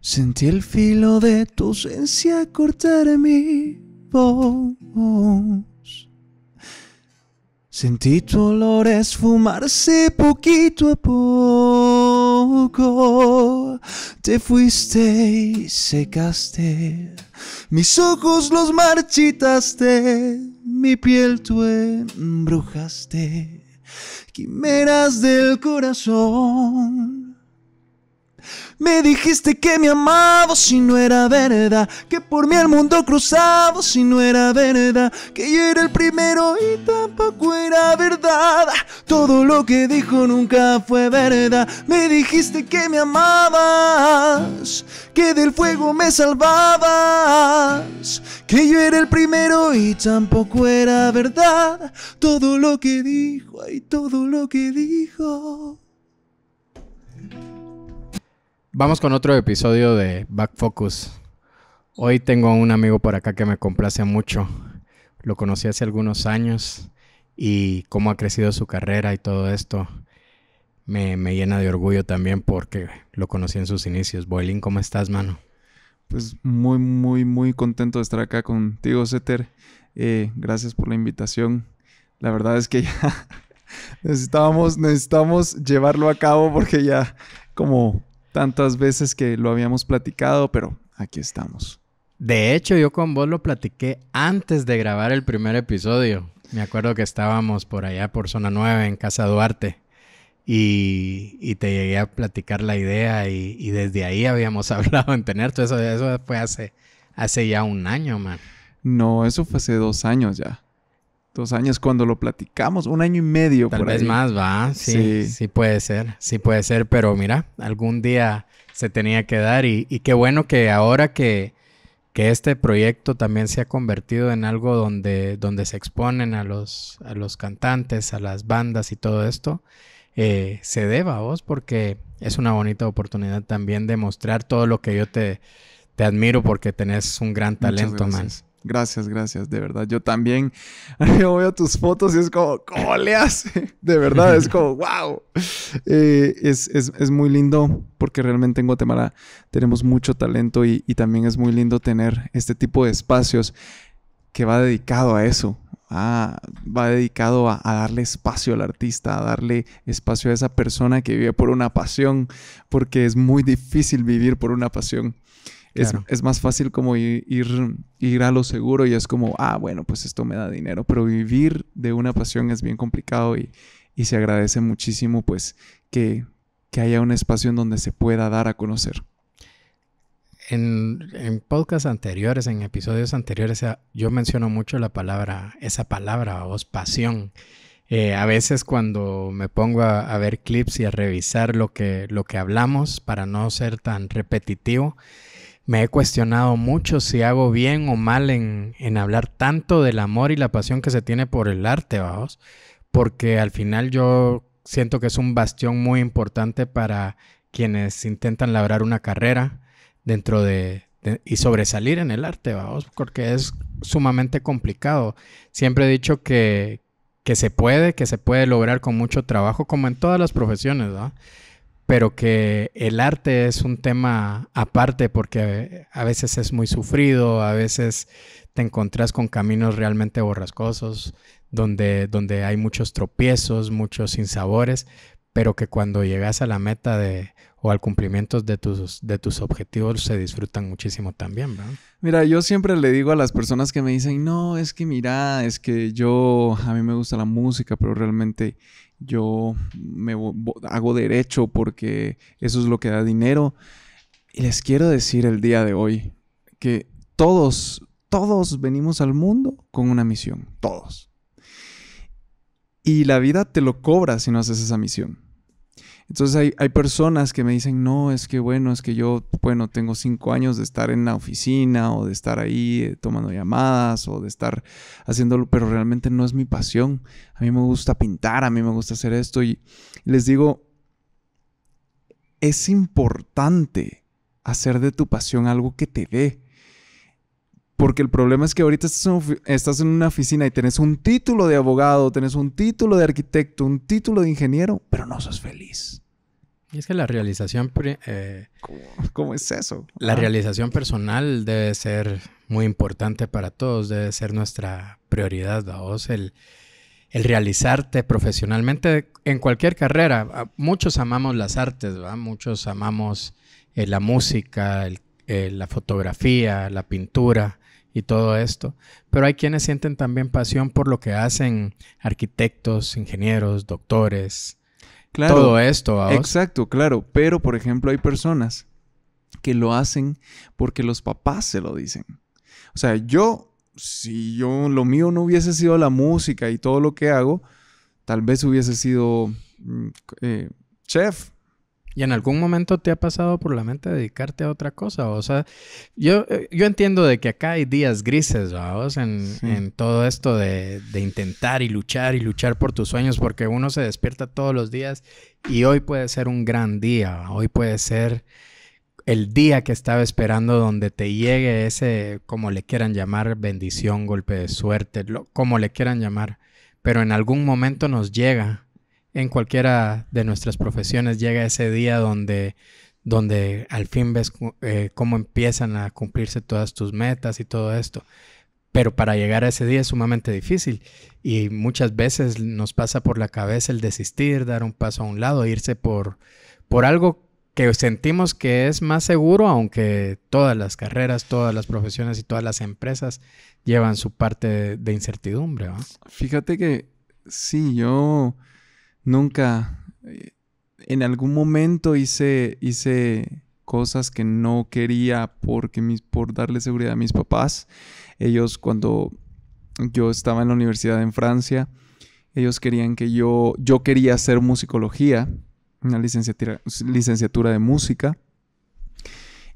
Sentí el filo de tu ausencia cortar mi voz. Sentí tu olor esfumarse poquito a poco. Te fuiste y secaste. Mis ojos los marchitaste. Mi piel tu embrujaste. Quimeras del corazón me dijiste que me amabas si no era verdad, que por mí el mundo cruzaba si no era verdad, que yo era el primero y tampoco era verdad. Todo lo que dijo nunca fue verdad. Me dijiste que me amabas, que del fuego me salvabas, que yo era el primero y tampoco era verdad. Todo lo que dijo y todo lo que dijo. Vamos con otro episodio de Back Focus. Hoy tengo a un amigo por acá que me complace mucho. Lo conocí hace algunos años y cómo ha crecido su carrera y todo esto. Me, llena de orgullo también porque lo conocí en sus inicios. Boilín, ¿cómo estás, mano? Pues muy, muy, muy contento de estar acá contigo, Ceter. Eh, gracias por la invitación. La verdad es que ya necesitábamos, necesitamos llevarlo a cabo porque ya como tantas veces que lo habíamos platicado, pero aquí estamos. De hecho, yo con vos lo platiqué antes de grabar el primer episodio. Me acuerdo que estábamos por allá por Zona 9 en Casa Duarte y, te llegué a platicar la idea y, desde ahí habíamos hablado en tener todo eso. Eso fue hace, hace ya un año, man. No, eso fue hace dos años ya años cuando lo platicamos, un año y medio. Tal vez más, va, sí, sí, puede ser, sí puede ser, pero mira, algún día se tenía que dar y, qué bueno que ahora que, que este proyecto también se ha convertido en algo donde, donde se exponen a los, a los cantantes, a las bandas y todo esto, eh, se deba a vos porque es una bonita oportunidad también de mostrar todo lo que yo te, te admiro porque tenés un gran talento, man. Gracias, gracias, de verdad. Yo también yo veo tus fotos y es como, ¿cómo le hace? De verdad, es como, wow. Eh, es, muy lindo porque realmente en Guatemala tenemos mucho talento y, también es muy lindo tener este tipo de espacios que va dedicado a eso. Ah, va dedicado a darle espacio al artista, a darle espacio a esa persona que vive por una pasión, porque es muy difícil vivir por una pasión. Es, más fácil como ir, ir, a lo seguro y es como, ah, bueno, pues esto me da dinero, pero vivir de una pasión es bien complicado y, se agradece muchísimo pues que, haya un espacio en donde se pueda dar a conocer. En, en podcasts anteriores, en episodios anteriores, ah, yo menciono mucho la palabra, esa palabra, vos, pasión. Eh, a veces cuando me pongo a, ver clips y a revisar lo que, lo que hablamos para no ser tan repetitivo, me he cuestionado mucho si hago bien o mal en, hablar tanto del amor y la pasión que se tiene por el arte, vamos, porque al final yo siento que es un bastión muy importante para quienes intentan labrar una carrera dentro de, y sobresalir en el arte, vamos, porque es sumamente complicado. Siempre he dicho que, se puede, que se puede lograr con mucho trabajo, como en todas las profesiones, ¿verdad? pero que el arte es un tema aparte porque a veces es muy sufrido, a veces te encontrás con caminos realmente borrascosos, donde, donde hay muchos tropiezos, muchos sinsabores, pero que cuando llegas a la meta de, o al cumplimiento de tus, de tus objetivos se disfrutan muchísimo también, Mira, yo siempre le digo a las personas que me dicen, no, es que mira, es que yo, a mí me gusta la música, pero realmente yo me hago derecho porque eso es lo que da dinero. Y les quiero decir el día de hoy que todos, todos venimos al mundo con una misión, todos. Y la vida te lo cobra si no haces esa misión. Entonces hay, personas que me dicen, no, es que bueno, es que yo, bueno, tengo cinco años de estar en la oficina o de estar ahí eh, tomando llamadas o de estar haciéndolo, pero realmente no es mi pasión. A mí me gusta pintar, a mí me gusta hacer esto y les digo, es importante hacer de tu pasión algo que te dé porque el problema es que ahorita estás en una oficina y tenés un título de abogado, tenés un título de arquitecto, un título de ingeniero, pero no sos feliz. Y es que la realización... Eh, ¿Cómo, es eso? La ah. realización personal debe ser muy importante para todos, debe ser nuestra prioridad, vos, el, realizarte profesionalmente en cualquier carrera. Ah, muchos amamos las artes, muchos amamos eh, la música, eh, la fotografía, la pintura, y todo esto. Pero hay quienes sienten también pasión por lo que hacen arquitectos, ingenieros, doctores. Claro, todo esto. exacto, claro. Pero, por ejemplo, hay personas que lo hacen porque los papás se lo dicen. O sea, yo, si yo lo mío no hubiese sido la música y todo lo que hago, tal vez hubiese sido mm, eh, chef, ¿Y en algún momento te ha pasado por la mente dedicarte a otra cosa? O sea, yo, eh, yo entiendo de que acá hay días grises, en, en todo esto de, intentar y luchar y luchar por tus sueños, porque uno se despierta todos los días y hoy puede ser un gran día, hoy puede ser el día que estaba esperando donde te llegue ese, como le quieran llamar, bendición, golpe de suerte, lo, como le quieran llamar, pero en algún momento nos llega en cualquiera de nuestras profesiones llega ese día donde, donde al fin ves eh, cómo empiezan a cumplirse todas tus metas y todo esto. Pero para llegar a ese día es sumamente difícil y muchas veces nos pasa por la cabeza el desistir, dar un paso a un lado, irse por, por algo que sentimos que es más seguro, aunque todas las carreras, todas las profesiones y todas las empresas llevan su parte de, incertidumbre. Fíjate que sí, yo nunca, eh, en algún momento hice, hice cosas que no quería porque por darle seguridad a mis papás. Ellos cuando yo estaba en la universidad en Francia, ellos querían que yo, yo quería hacer musicología, una licenciatura, de música,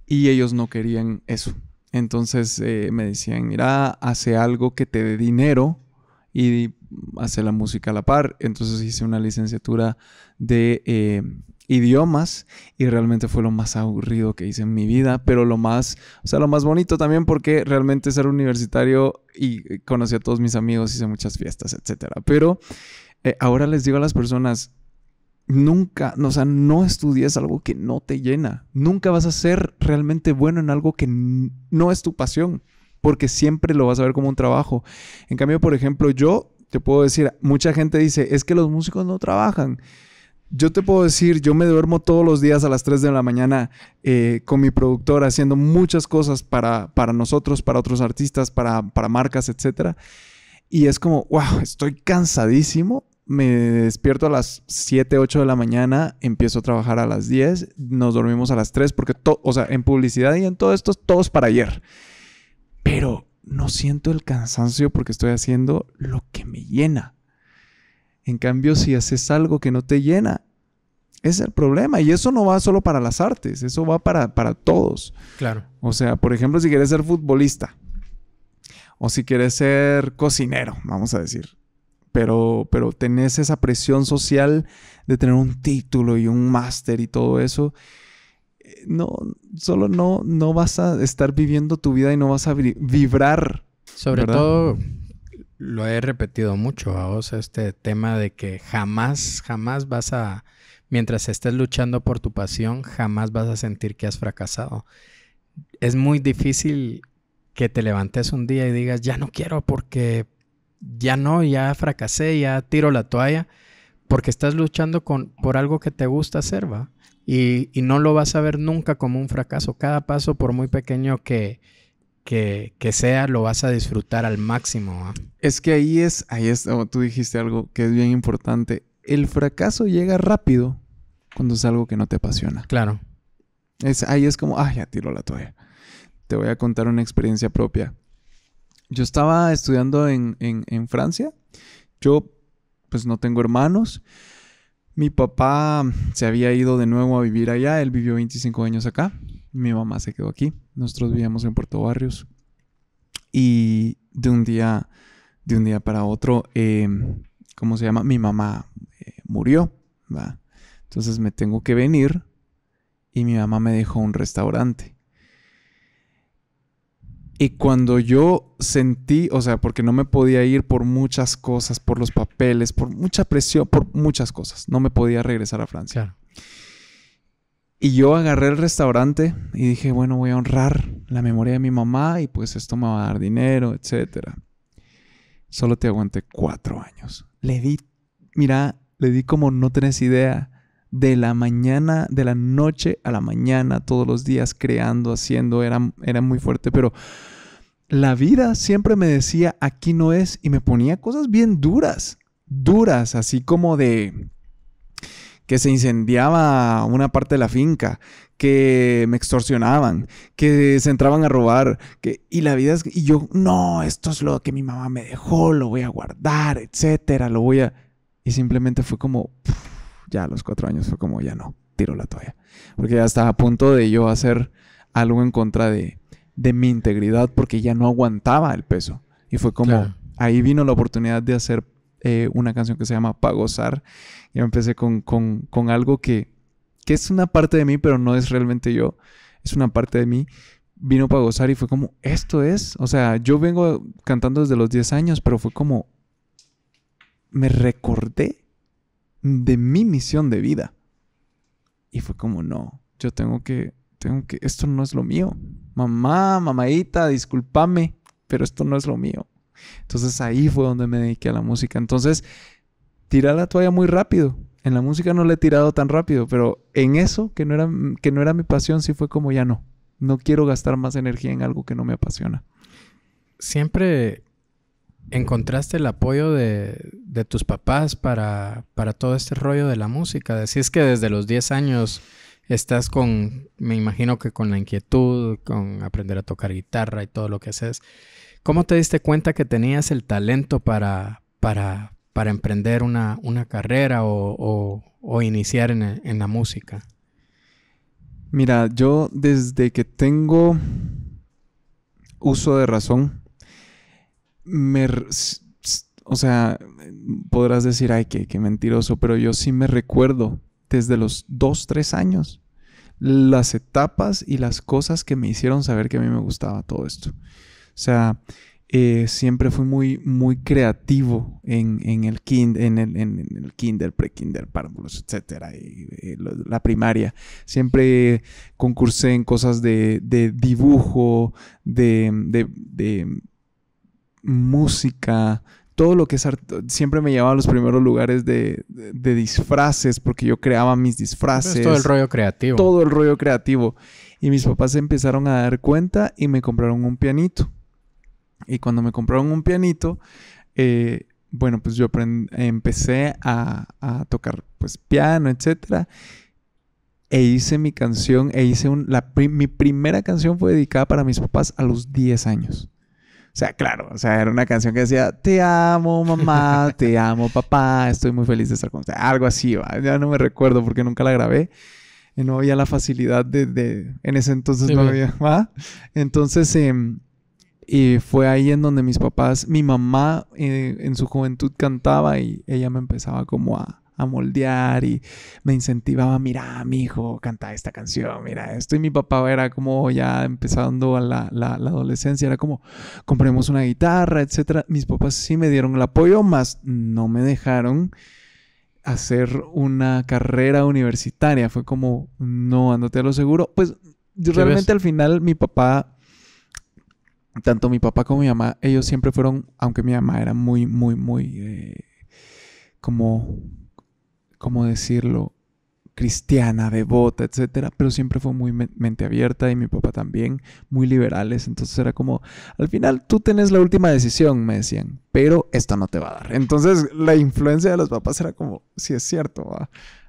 y ellos no querían eso. Entonces eh, me decían, mira, hace algo que te dé dinero y Hace la música a la par, entonces hice una licenciatura de eh, idiomas y realmente fue lo más aburrido que hice en mi vida, pero lo más, o sea, lo más bonito también porque realmente ser universitario y conocí a todos mis amigos, hice muchas fiestas, etc. Pero eh, ahora les digo a las personas, nunca, o sea, no estudies algo que no te llena. Nunca vas a ser realmente bueno en algo que no es tu pasión, porque siempre lo vas a ver como un trabajo. En cambio, por ejemplo, yo te puedo decir, mucha gente dice, es que los músicos no trabajan. Yo te puedo decir, yo me duermo todos los días a las 3 de la mañana eh, con mi productor haciendo muchas cosas para, para nosotros, para otros artistas, para, marcas, etc. Y es como, wow, estoy cansadísimo. Me despierto a las 7, 8 de la mañana, empiezo a trabajar a las 10, nos dormimos a las 3 porque, o sea, en publicidad y en todo esto, todos para ayer. Pero no siento el cansancio porque estoy haciendo lo que me llena. En cambio, si haces algo que no te llena, es el problema. Y eso no va solo para las artes, eso va para, todos. Claro. O sea, por ejemplo, si quieres ser futbolista o si quieres ser cocinero, vamos a decir. Pero, pero tenés esa presión social de tener un título y un máster y todo eso. Eh, no, solo no, no vas a estar viviendo tu vida y no vas a vibrar. Sobre todo, lo he repetido mucho, a vos, este tema de que jamás, jamás vas a, mientras estés luchando por tu pasión, jamás vas a sentir que has fracasado. Es muy difícil que te levantes un día y digas, ya no quiero porque ya no, ya fracasé, ya tiro la toalla, porque estás luchando con, por algo que te gusta hacer, ¿va? Y, no lo vas a ver nunca como un fracaso. Cada paso, por muy pequeño que, que, sea, lo vas a disfrutar al máximo. ¿ah? Es que ahí es, ahí es, tú dijiste algo que es bien importante. El fracaso llega rápido cuando es algo que no te apasiona. Claro. Es, ahí es como, ah, ya tiro la toalla. Te voy a contar una experiencia propia. Yo estaba estudiando en Francia. Yo, pues, no tengo hermanos. Mi papá se había ido de nuevo a vivir allá, él vivió 25 años acá, mi mamá se quedó aquí, nosotros vivíamos en Puerto Barrios y de un día, de un día para otro, em, ¿cómo se llama? Mi mamá eh, murió, entonces me tengo que venir y mi mamá me dejó un restaurante y cuando yo sentí, o sea, porque no me podía ir por muchas cosas, por los papeles, por mucha presión, por muchas cosas, no me podía regresar a Francia. Y yo agarré el restaurante y dije, bueno, voy a honrar la memoria de mi mamá y pues esto me va a dar dinero, etcétera. Solo te aguanté cuatro años. Le di, mira, le di como no tenés idea, de la mañana, de la noche a la mañana, todos los días creando, haciendo, era, era muy fuerte, pero la vida siempre me decía, aquí no es, y me ponía cosas bien duras, duras, así como de que se incendiaba una parte de la finca, que me extorsionaban, que se entraban a robar, que, y la vida es, y yo, no, esto es lo que mi mamá me dejó, lo voy a guardar, etcétera, lo voy a... Y simplemente fue como, ya a los cuatro años fue como, ya no, tiro la toalla. Porque ya estaba a punto de yo hacer algo en contra de, de mi integridad porque ya no aguantaba el peso. Y fue como, ahí vino la oportunidad de hacer eh, una canción que se llama Pagozar. y empecé con, con, algo que, que, es una parte de mí, pero no es realmente yo. Es una parte de mí. Vino Pagozar y fue como, esto es. O sea, yo vengo cantando desde los 10 años, pero fue como, me recordé de mi misión de vida. Y fue como, no, yo tengo que, tengo que, esto no es lo mío mamá, mamadita, discúlpame, pero esto no es lo mío. Entonces ahí fue donde me dediqué a la música. Entonces, tirar la toalla muy rápido. En la música no le he tirado tan rápido, pero en eso, que no era, que no era mi pasión, sí fue como ya no. No quiero gastar más energía en algo que no me apasiona. Siempre encontraste el apoyo de, de tus papás para, para, todo este rollo de la música. Decís que desde los 10 años estás con, me imagino que con la inquietud, con aprender a tocar guitarra y todo lo que haces. ¿Cómo te diste cuenta que tenías el talento para, para, para emprender una, una carrera o, o, iniciar en, en, la música? Mira, yo desde que tengo uso de razón, me, o sea, podrás decir, ay, qué, qué mentiroso, pero yo sí me recuerdo desde los dos, tres años. Las etapas y las cosas que me hicieron saber que a mí me gustaba todo esto. O sea, eh, siempre fui muy, muy creativo en, el, en el, kinder, pre-kinder, párvulos, etcétera, eh, la primaria. Siempre concursé en cosas de, dibujo, de, de, de música, todo lo que es siempre me llevaba a los primeros lugares de, disfraces, porque yo creaba mis disfraces. Pues todo el rollo creativo. Todo el rollo creativo. Y mis papás se empezaron a dar cuenta y me compraron un pianito. Y cuando me compraron un pianito, eh, bueno, pues yo empecé a, tocar pues piano, etc. E hice mi canción, e hice un, mi primera canción fue dedicada para mis papás a los 10 años. O sea, claro, o sea, era una canción que decía, te amo mamá, te amo papá, estoy muy feliz de estar con usted. Algo así, ya no me recuerdo porque nunca la grabé. no había la facilidad de, de en ese entonces no había, ¿va? Entonces, eh, y fue ahí en donde mis papás, mi mamá eh, en su juventud cantaba y ella me empezaba como a, a moldear y me incentivaba, mira, mi hijo, canta esta canción, mira esto. Y mi papá era como ya empezando a la, adolescencia, era como, compremos una guitarra, Etcétera, Mis papás sí me dieron el apoyo, más no me dejaron hacer una carrera universitaria. Fue como, no, andate a lo seguro. Pues realmente al final mi papá... Tanto mi papá como mi mamá, ellos siempre fueron, aunque mi mamá era muy, muy, muy, eh, como ¿cómo decirlo? cristiana, devota, etcétera, pero siempre fue muy mente abierta y mi papá también, muy liberales, entonces era como, al final tú tenés la última decisión, me decían, pero esto no te va a dar. Entonces la influencia de los papás era como, si es cierto,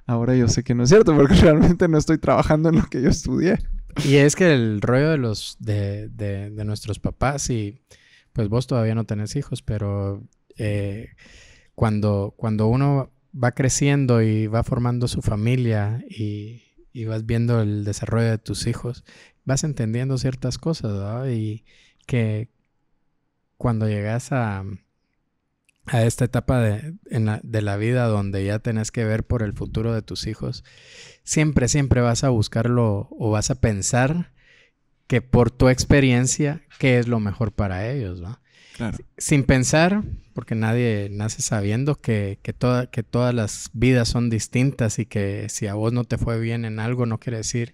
ahora yo sé que no es cierto porque realmente no estoy trabajando en lo que yo estudié. Y es que el rollo de los, de, de, nuestros papás y pues vos todavía no tenés hijos, pero eh, cuando, cuando uno va creciendo y va formando su familia y, vas viendo el desarrollo de tus hijos, vas entendiendo ciertas cosas, ¿verdad? Y que cuando llegas a, a esta etapa de, la, vida donde ya tenés que ver por el futuro de tus hijos, siempre, siempre vas a buscarlo o vas a pensar que por tu experiencia, qué es lo mejor para ellos, ¿no? Sin pensar, porque nadie nace sabiendo que, toda, que todas las vidas son distintas y que si a vos no te fue bien en algo, no quiere decir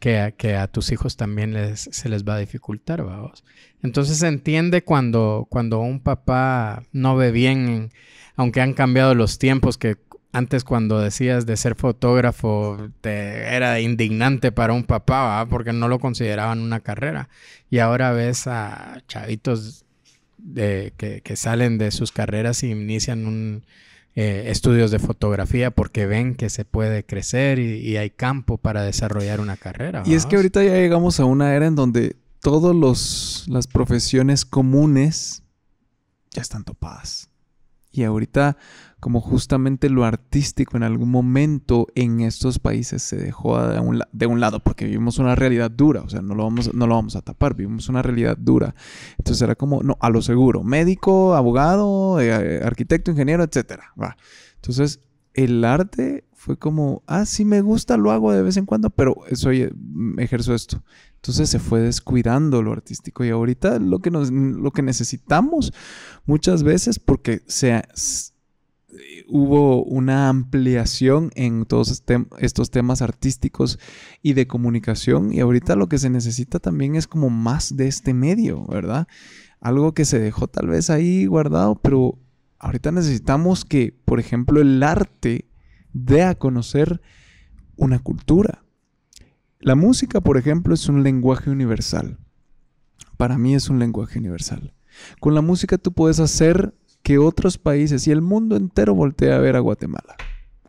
que a, que a tus hijos también les, se les va a dificultar, vamos. Entonces se entiende cuando, cuando un papá no ve bien, aunque han cambiado los tiempos, que antes cuando decías de ser fotógrafo te era indignante para un papá, porque no lo consideraban una carrera. Y ahora ves a chavitos que, salen de sus carreras y inician un, eh, estudios de fotografía porque ven que se puede crecer y, hay campo para desarrollar una carrera. Y es que ahorita ya llegamos a una era en donde todas las profesiones comunes ya están topadas. Y ahorita, como justamente lo artístico en algún momento en estos países se dejó de un, lado, porque vivimos una realidad dura, o sea, no lo, vamos, no lo vamos a tapar, vivimos una realidad dura. Entonces era como, no, a lo seguro, médico, abogado, eh, arquitecto, ingeniero, etcétera. Entonces el arte fue como, ah, sí me gusta, lo hago de vez en cuando, pero soy, mm, ejerzo esto. Entonces se fue descuidando lo artístico y ahorita lo que, nos, lo que necesitamos muchas veces porque se, hubo una ampliación en todos este, estos temas artísticos y de comunicación y ahorita lo que se necesita también es como más de este medio, ¿verdad? Algo que se dejó tal vez ahí guardado, pero Ahorita necesitamos que, por ejemplo, el arte dé a conocer una cultura. La música, por ejemplo, es un lenguaje universal. Para mí es un lenguaje universal. Con la música tú puedes hacer que otros países y el mundo entero voltee a ver a Guatemala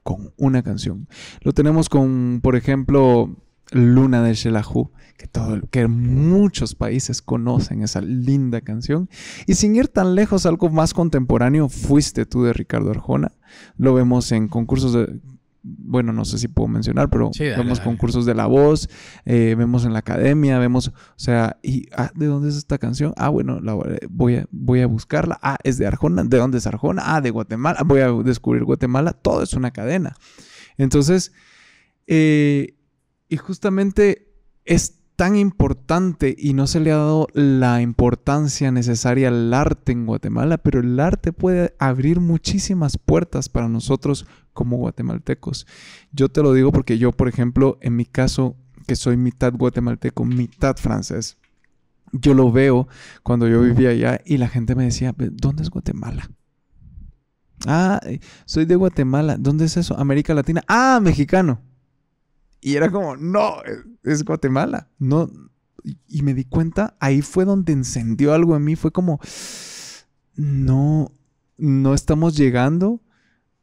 con una canción. Lo tenemos con, por ejemplo, Luna de Shelahu, que, todo, que muchos países conocen esa linda canción. Y sin ir tan lejos, algo más contemporáneo, Fuiste tú de Ricardo Arjona. Lo vemos en concursos de... Bueno, no sé si puedo mencionar, pero vemos concursos de la voz, eh, vemos en la academia, vemos, o sea, y, ah, ¿de dónde es esta canción? Ah, bueno, voy, a, voy a buscarla. Ah, es de Arjona. ¿De dónde es Arjona? Ah, de Guatemala. Voy a descubrir Guatemala. Todo es una cadena. Entonces, eh, y justamente es tan importante y no se le ha dado la importancia necesaria al arte en Guatemala, pero el arte puede abrir muchísimas puertas para nosotros como guatemaltecos. Yo te lo digo porque yo, por ejemplo, en mi caso, que soy mitad guatemalteco, mitad francés, yo lo veo cuando yo vivía allá y la gente me decía, ¿dónde es Guatemala? Ah, eh, soy de Guatemala. ¿Dónde es eso? América Latina. Ah, mexicano. Y era como, no, es Guatemala. No. Y me di cuenta, ahí fue donde encendió algo en mí. Fue como, no, no estamos llegando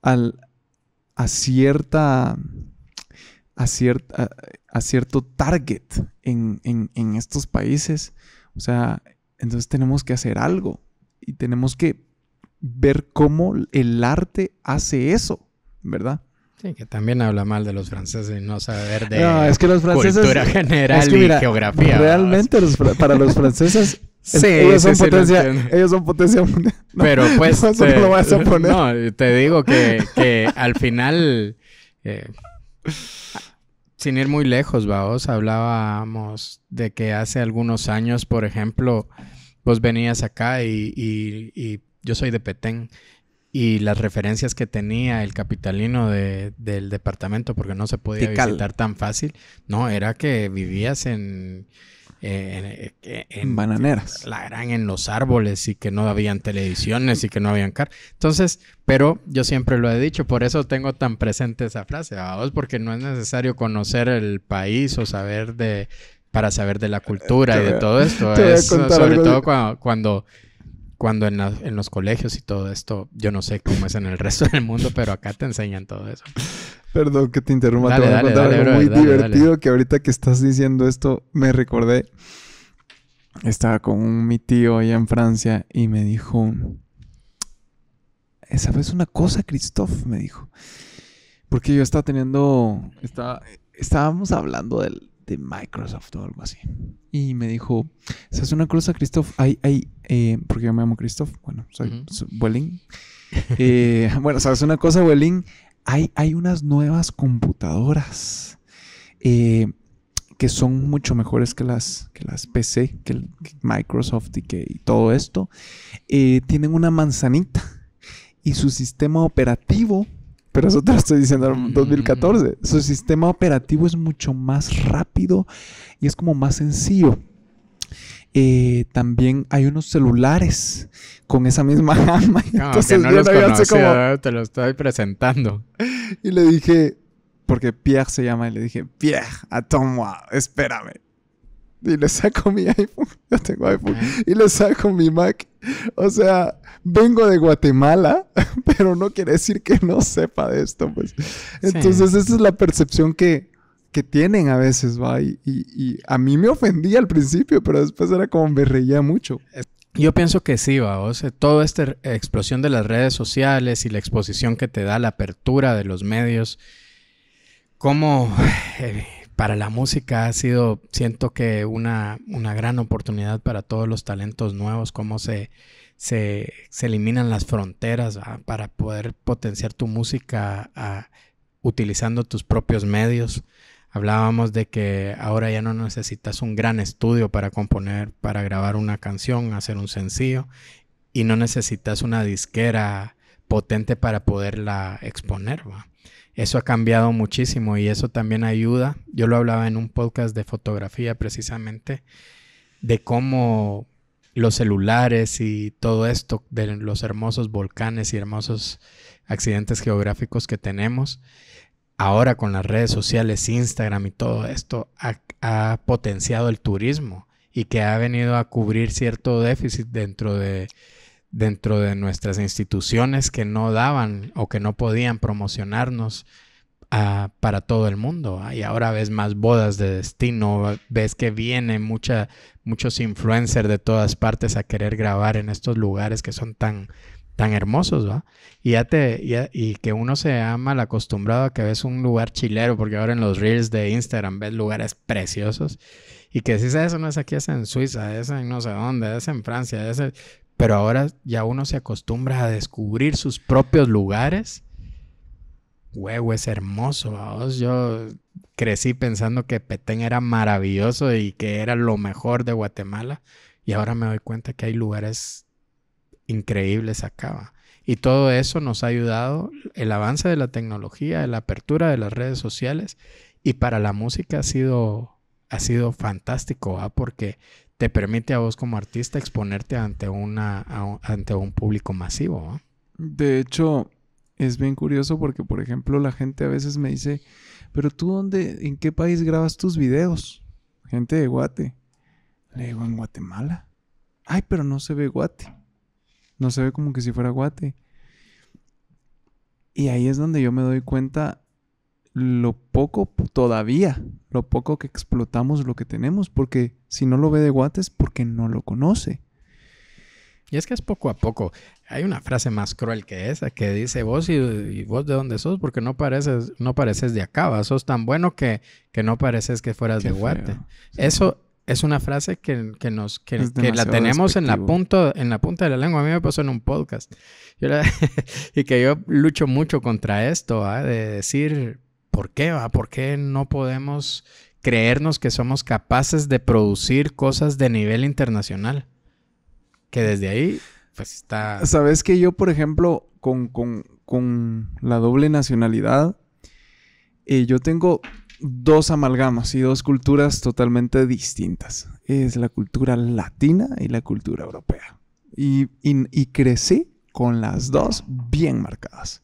al, a cierta, a, cierta, cierto target en, en estos países. O sea, entonces tenemos que hacer algo y tenemos que ver cómo el arte hace eso, ¿verdad? Sí, que también habla mal de los franceses y no saber de no, que los franceses, cultura general geografía. Realmente para los franceses ellos, son potencia, ellos son potencia Pero pues... No, te, te digo que, al final... Eh, sin ir muy lejos, vamos hablábamos de que hace algunos años, por ejemplo, vos venías acá y yo soy de Petén y las referencias que tenía el capitalino del departamento, porque no se podía visitar tan fácil, no, era que vivías en, en, bananeras. La gran en los árboles y que no habían televisiones y que no habían car. Entonces, pero yo siempre lo he dicho, por eso tengo tan presente esa frase, vos, porque no es necesario conocer el país o saber de para saber de la cultura y de todo esto. Es, sobre todo cuando, cuando cuando en, los colegios y todo esto, yo no sé cómo es en el resto del mundo, pero acá te enseñan todo eso. Perdón que te interrumpa, te voy a contar muy divertido que ahorita que estás diciendo esto me recordé. Estaba con mi tío allá en Francia y me dijo, Esa ¿sabes una cosa, Christophe, Me dijo, porque yo estaba teniendo, estábamos hablando del, de Microsoft o algo así. Y me dijo, ¿sabes una cosa, Christoph? Hay, hay, eh, porque yo me llamo Christoph, bueno, soy, eh, bueno, ¿sabes una cosa, Welling? Hay, hay unas nuevas computadoras eh, que son mucho mejores que las, que las PC, que, Microsoft y, que, todo esto. tienen una manzanita y su sistema operativo pero eso te lo estoy diciendo en 2014. Mm. Su sistema operativo es mucho más rápido y es como más sencillo. Eh, también hay unos celulares con esa misma gama. Entonces, no te lo estoy presentando. Y le dije, porque Pierre se llama, y le dije, Pierre, a moi espérame y le saco mi iPhone, yo tengo iPhone, y le saco mi Mac. O sea, vengo de Guatemala, pero no quiere decir que no sepa de esto, pues. Entonces, esa es la percepción que, tienen a veces, va. Y, a mí me ofendía al principio, pero después era como me reía mucho. Yo pienso que sí, va. O sea, toda esta explosión de las redes sociales y la exposición que te da la apertura de los medios, como. Eh, para la música ha sido, siento que una, una gran oportunidad para todos los talentos nuevos, cómo se, se, eliminan las fronteras ah, para poder potenciar tu música ah, utilizando tus propios medios. Hablábamos de que ahora ya no necesitas un gran estudio para componer, para grabar una canción, hacer un sencillo, y no necesitas una disquera potente para poderla exponer. ¿va? Eso ha cambiado muchísimo y eso también ayuda. Yo lo hablaba en un podcast de fotografía precisamente, de cómo los celulares y todo esto, de los hermosos volcanes y hermosos accidentes geográficos que tenemos, ahora con las redes sociales, Instagram y todo esto, ha, potenciado el turismo y que ha venido a cubrir cierto déficit dentro de dentro de nuestras instituciones que no daban o que no podían promocionarnos ah, para todo el mundo. Ah, y ahora ves más bodas de destino, ves que vienen mucha, muchos influencers de todas partes a querer grabar en estos lugares que son tan, tan hermosos, ¿va? Y, y que uno se ha mal acostumbrado a que ves un lugar chilero, porque ahora en los reels de Instagram ves lugares preciosos y que decís, eso no es aquí, es en Suiza, es en no sé dónde, es en Francia, es pero ahora ya uno se acostumbra a descubrir sus propios lugares. Huevo es hermoso, Yo crecí pensando que Petén era maravilloso y que era lo mejor de Guatemala. Y ahora me doy cuenta que hay lugares increíbles acá. Y todo eso nos ha ayudado el avance de la tecnología, la apertura de las redes sociales. Y para la música ha sido, ha sido fantástico, ¿va? porque te permite a vos como artista exponerte ante, una, ante un público masivo. ¿no? De hecho, es bien curioso porque, por ejemplo, la gente a veces me dice, pero tú dónde, en qué país grabas tus videos? Gente de Guate. Le digo, en Guatemala. Ay, pero no se ve Guate. No se ve como que si fuera Guate. Y ahí es donde yo me doy cuenta lo poco todavía, lo poco que explotamos lo que tenemos, porque si no lo ve de guates, porque no lo conoce. Y es que es poco a poco. Hay una frase más cruel que esa que dice vos y, vos de dónde sos, porque no pareces, no pareces de acá, sos tan bueno que, que no pareces que fueras de Guate. Eso es una frase que, nos que, la tenemos en la punta en la punta de la lengua. A mí me pasó en un podcast. y que yo lucho mucho contra esto, de decir ¿por qué va? ¿Por qué no podemos creernos que somos capaces de producir cosas de nivel internacional. Que desde ahí, pues está... Sabes que yo, por ejemplo, con, la doble nacionalidad, eh, yo tengo dos amalgamas y dos culturas totalmente distintas. Es la cultura latina y la cultura europea. Y, y crecí con las dos bien marcadas.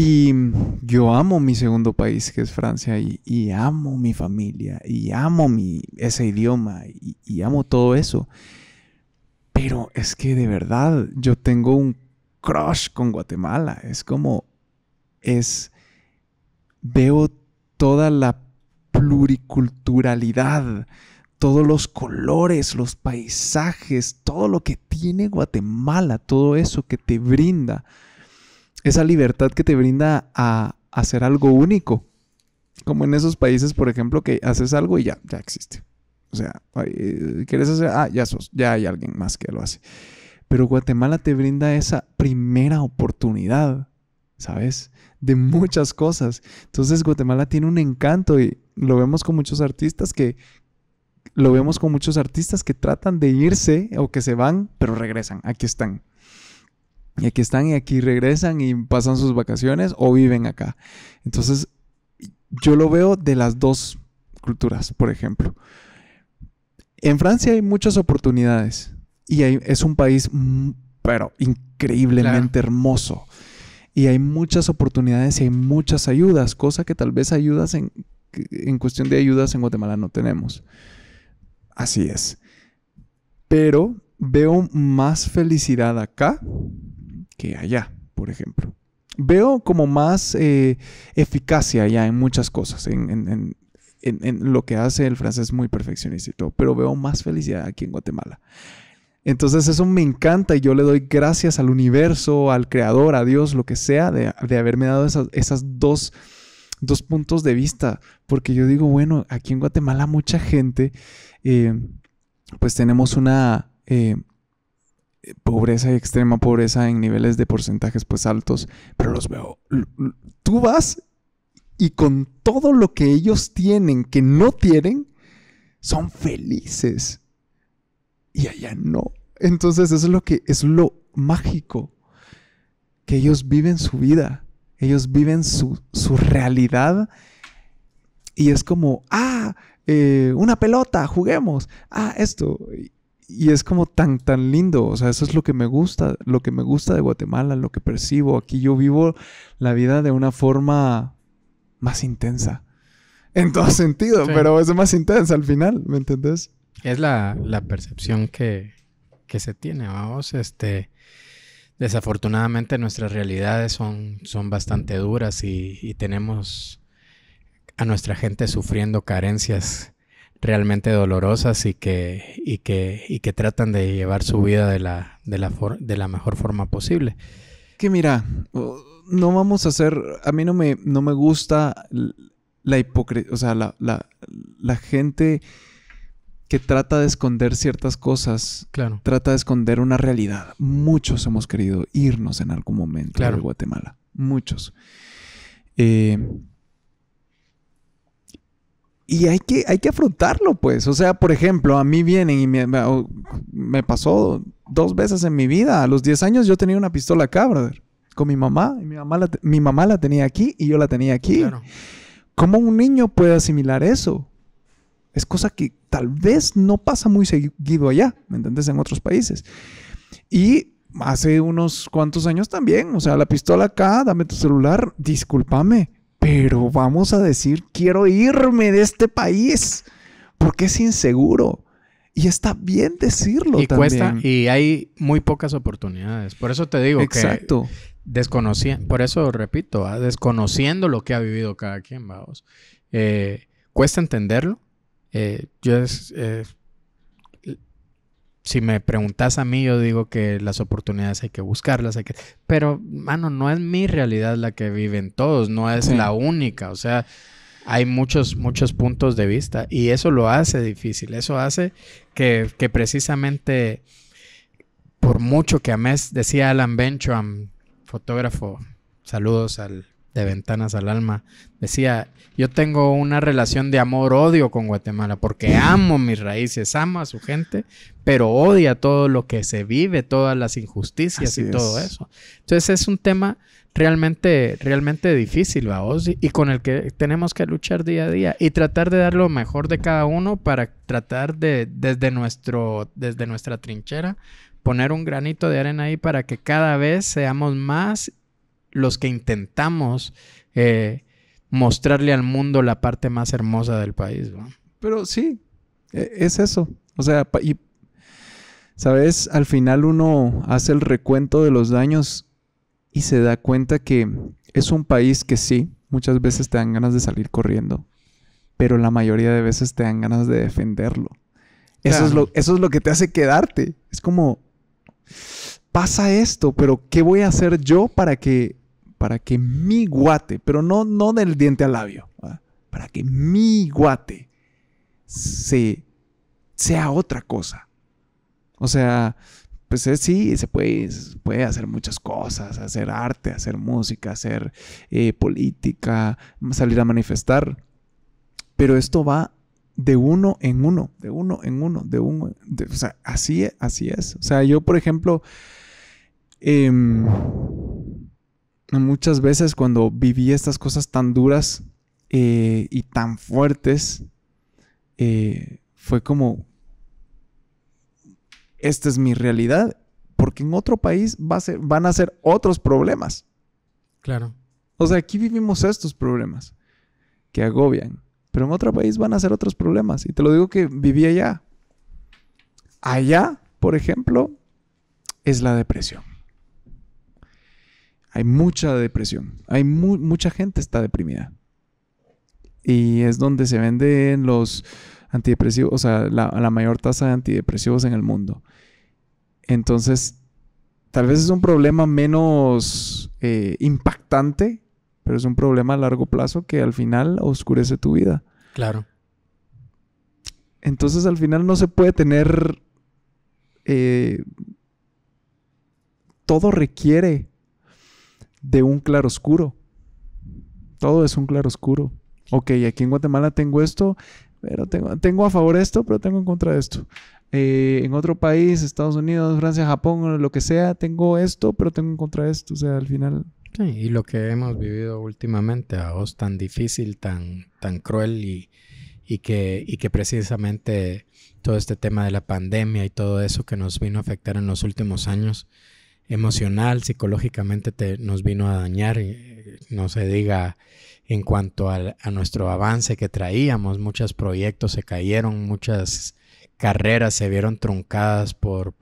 Y yo amo mi segundo país, que es Francia, y, amo mi familia, y amo ese idioma, y, y, amo todo eso. Pero es que de verdad yo tengo un crush con Guatemala. Es como, es, veo toda la pluriculturalidad, todos los colores, los paisajes, todo lo que tiene Guatemala, todo eso que te brinda esa libertad que te brinda a hacer algo único. Como en esos países, por ejemplo, que haces algo y ya, ya existe. O sea, eh, ¿quieres hacer? Ah, ya sos, ya hay alguien más que lo hace. Pero Guatemala te brinda esa primera oportunidad, ¿sabes? De muchas cosas. Entonces Guatemala tiene un encanto y lo vemos con muchos artistas que lo vemos con muchos artistas que tratan de irse o que se van, pero regresan, aquí están. Y aquí están y aquí regresan y pasan sus vacaciones o viven acá. Entonces, yo lo veo de las dos culturas, por ejemplo. En Francia hay muchas oportunidades y es un país, pero increíblemente hermoso. Y hay muchas oportunidades y hay muchas ayudas, cosa que tal vez ayudas en, en cuestión de ayudas en Guatemala no tenemos. Así es. Pero veo más felicidad acá que allá, por ejemplo. Veo como más eh, eficacia allá en muchas cosas, en, lo que hace el francés muy perfeccionista y todo, pero veo más felicidad aquí en Guatemala. Entonces eso me encanta y yo le doy gracias al universo, al creador, a Dios, lo que sea, de, haberme dado esas, dos puntos de vista, porque yo digo, bueno, aquí en Guatemala mucha gente, eh, pues tenemos una eh, pobreza y extrema pobreza en niveles de porcentajes pues altos, pero los veo. Tú vas y con todo lo que ellos tienen que no tienen, son felices. Y allá no. Entonces eso es lo que es lo mágico, que ellos viven su vida, ellos viven su, realidad y es como, ah, eh, una pelota, juguemos, ah, esto y es como tan, tan lindo. O sea, eso es lo que me gusta, lo que me gusta de Guatemala, lo que percibo. Aquí yo vivo la vida de una forma más intensa. En todo sentido, pero es más intensa al final, ¿me entendés? Es la, la percepción que, que, se tiene, vamos, este... Desafortunadamente nuestras realidades son, son bastante duras y, y tenemos a nuestra gente sufriendo carencias realmente dolorosas y que, y que, y que tratan de llevar su vida de la, de la, de la mejor forma posible. Que mira, no vamos a hacer, a mí no me, no me gusta la hipocresía, o sea, la, gente que trata de esconder ciertas cosas, claro. trata de esconder una realidad. Muchos hemos querido irnos en algún momento de Guatemala, muchos. Eh, y hay que, hay que afrontarlo, pues. O sea, por ejemplo, a mí vienen y me, oh, pasó dos veces en mi vida. A los 10 años yo tenía una pistola acá, brother, con mi mamá. Y mi, mamá la, mi mamá la tenía aquí y yo la tenía aquí. ¿Cómo un niño puede asimilar eso? Es cosa que tal vez no pasa muy seguido allá, ¿me entendés? En otros países. Y hace unos cuantos años también, o sea, la pistola acá, dame tu celular, discúlpame pero vamos a decir, quiero irme de este país porque es inseguro. Y está bien decirlo. Y cuesta, y hay muy pocas oportunidades. Por eso te digo Exacto. que por eso repito, ah, desconociendo lo que ha vivido cada quien, vamos. Eh, cuesta entenderlo. Eh, yo es, eh, si me preguntas a mí, yo digo que las oportunidades hay que buscarlas, hay que... Pero, mano, no es mi realidad la que viven todos, no es la única, o sea, hay muchos, muchos puntos de vista y eso lo hace difícil, eso hace que, precisamente, por mucho que a mes decía Alan Bencham, fotógrafo, saludos al de Ventanas al Alma, decía, yo tengo una relación de amor-odio con Guatemala, porque amo mis raíces, amo a su gente, pero odia todo lo que se vive, todas las injusticias y todo eso. Entonces es un tema realmente, realmente difícil, vamos, y, y con el que tenemos que luchar día a día y tratar de dar lo mejor de cada uno para tratar de, desde, nuestro, desde nuestra trinchera, poner un granito de arena ahí para que cada vez seamos más los que intentamos eh, mostrarle al mundo la parte más hermosa del país. Pero sí, e, es eso. O sea, y, ¿sabes? Al final uno hace el recuento de los daños y se da cuenta que es un país que sí, muchas veces te dan ganas de salir corriendo, pero la mayoría de veces te dan ganas de defenderlo. Eso, es lo, eso es lo que te hace quedarte. Es como, pasa esto, pero ¿qué voy a hacer yo para que para que mi guate, pero no, no del diente al labio, para que mi guate se, sea otra cosa. O sea, pues eh, sí, se puede, puede, hacer muchas cosas, hacer arte, hacer música, hacer eh, política, salir a manifestar, pero esto va de uno en uno, de uno en uno, de uno, de, o sea, así, así es. O sea, yo, por ejemplo, em, muchas veces cuando viví estas cosas tan duras eh, y tan fuertes, eh, fue como, esta es mi realidad, porque en otro país va a ser, van a ser otros problemas. Claro. O sea, aquí vivimos estos problemas que agobian, pero en otro país van a ser otros problemas. Y te lo digo que viví allá. Allá, por ejemplo, es la depresión. Hay mucha depresión. Hay mucha gente está deprimida. Y es donde se venden los antidepresivos, o sea, la, mayor tasa de antidepresivos en el mundo. Entonces, tal vez es un problema menos eh, impactante, pero es un problema a largo plazo que al final oscurece tu vida. Claro. Entonces al final no se puede tener... Eh, todo requiere de un claro oscuro... Todo es un claro oscuro... Ok, aquí en Guatemala tengo esto, pero tengo, tengo a favor esto, pero tengo en contra de esto. Eh, en otro país, Estados Unidos, Francia, Japón, lo que sea, tengo esto, pero tengo en contra de esto. O sea, al final. y lo que hemos vivido últimamente, a vos tan difícil, tan, tan cruel y, y, que, y que precisamente todo este tema de la pandemia y todo eso que nos vino a afectar en los últimos años emocional, psicológicamente te, nos vino a dañar, eh, no se diga en cuanto a, nuestro avance que traíamos, muchos proyectos se cayeron, muchas carreras se vieron truncadas por,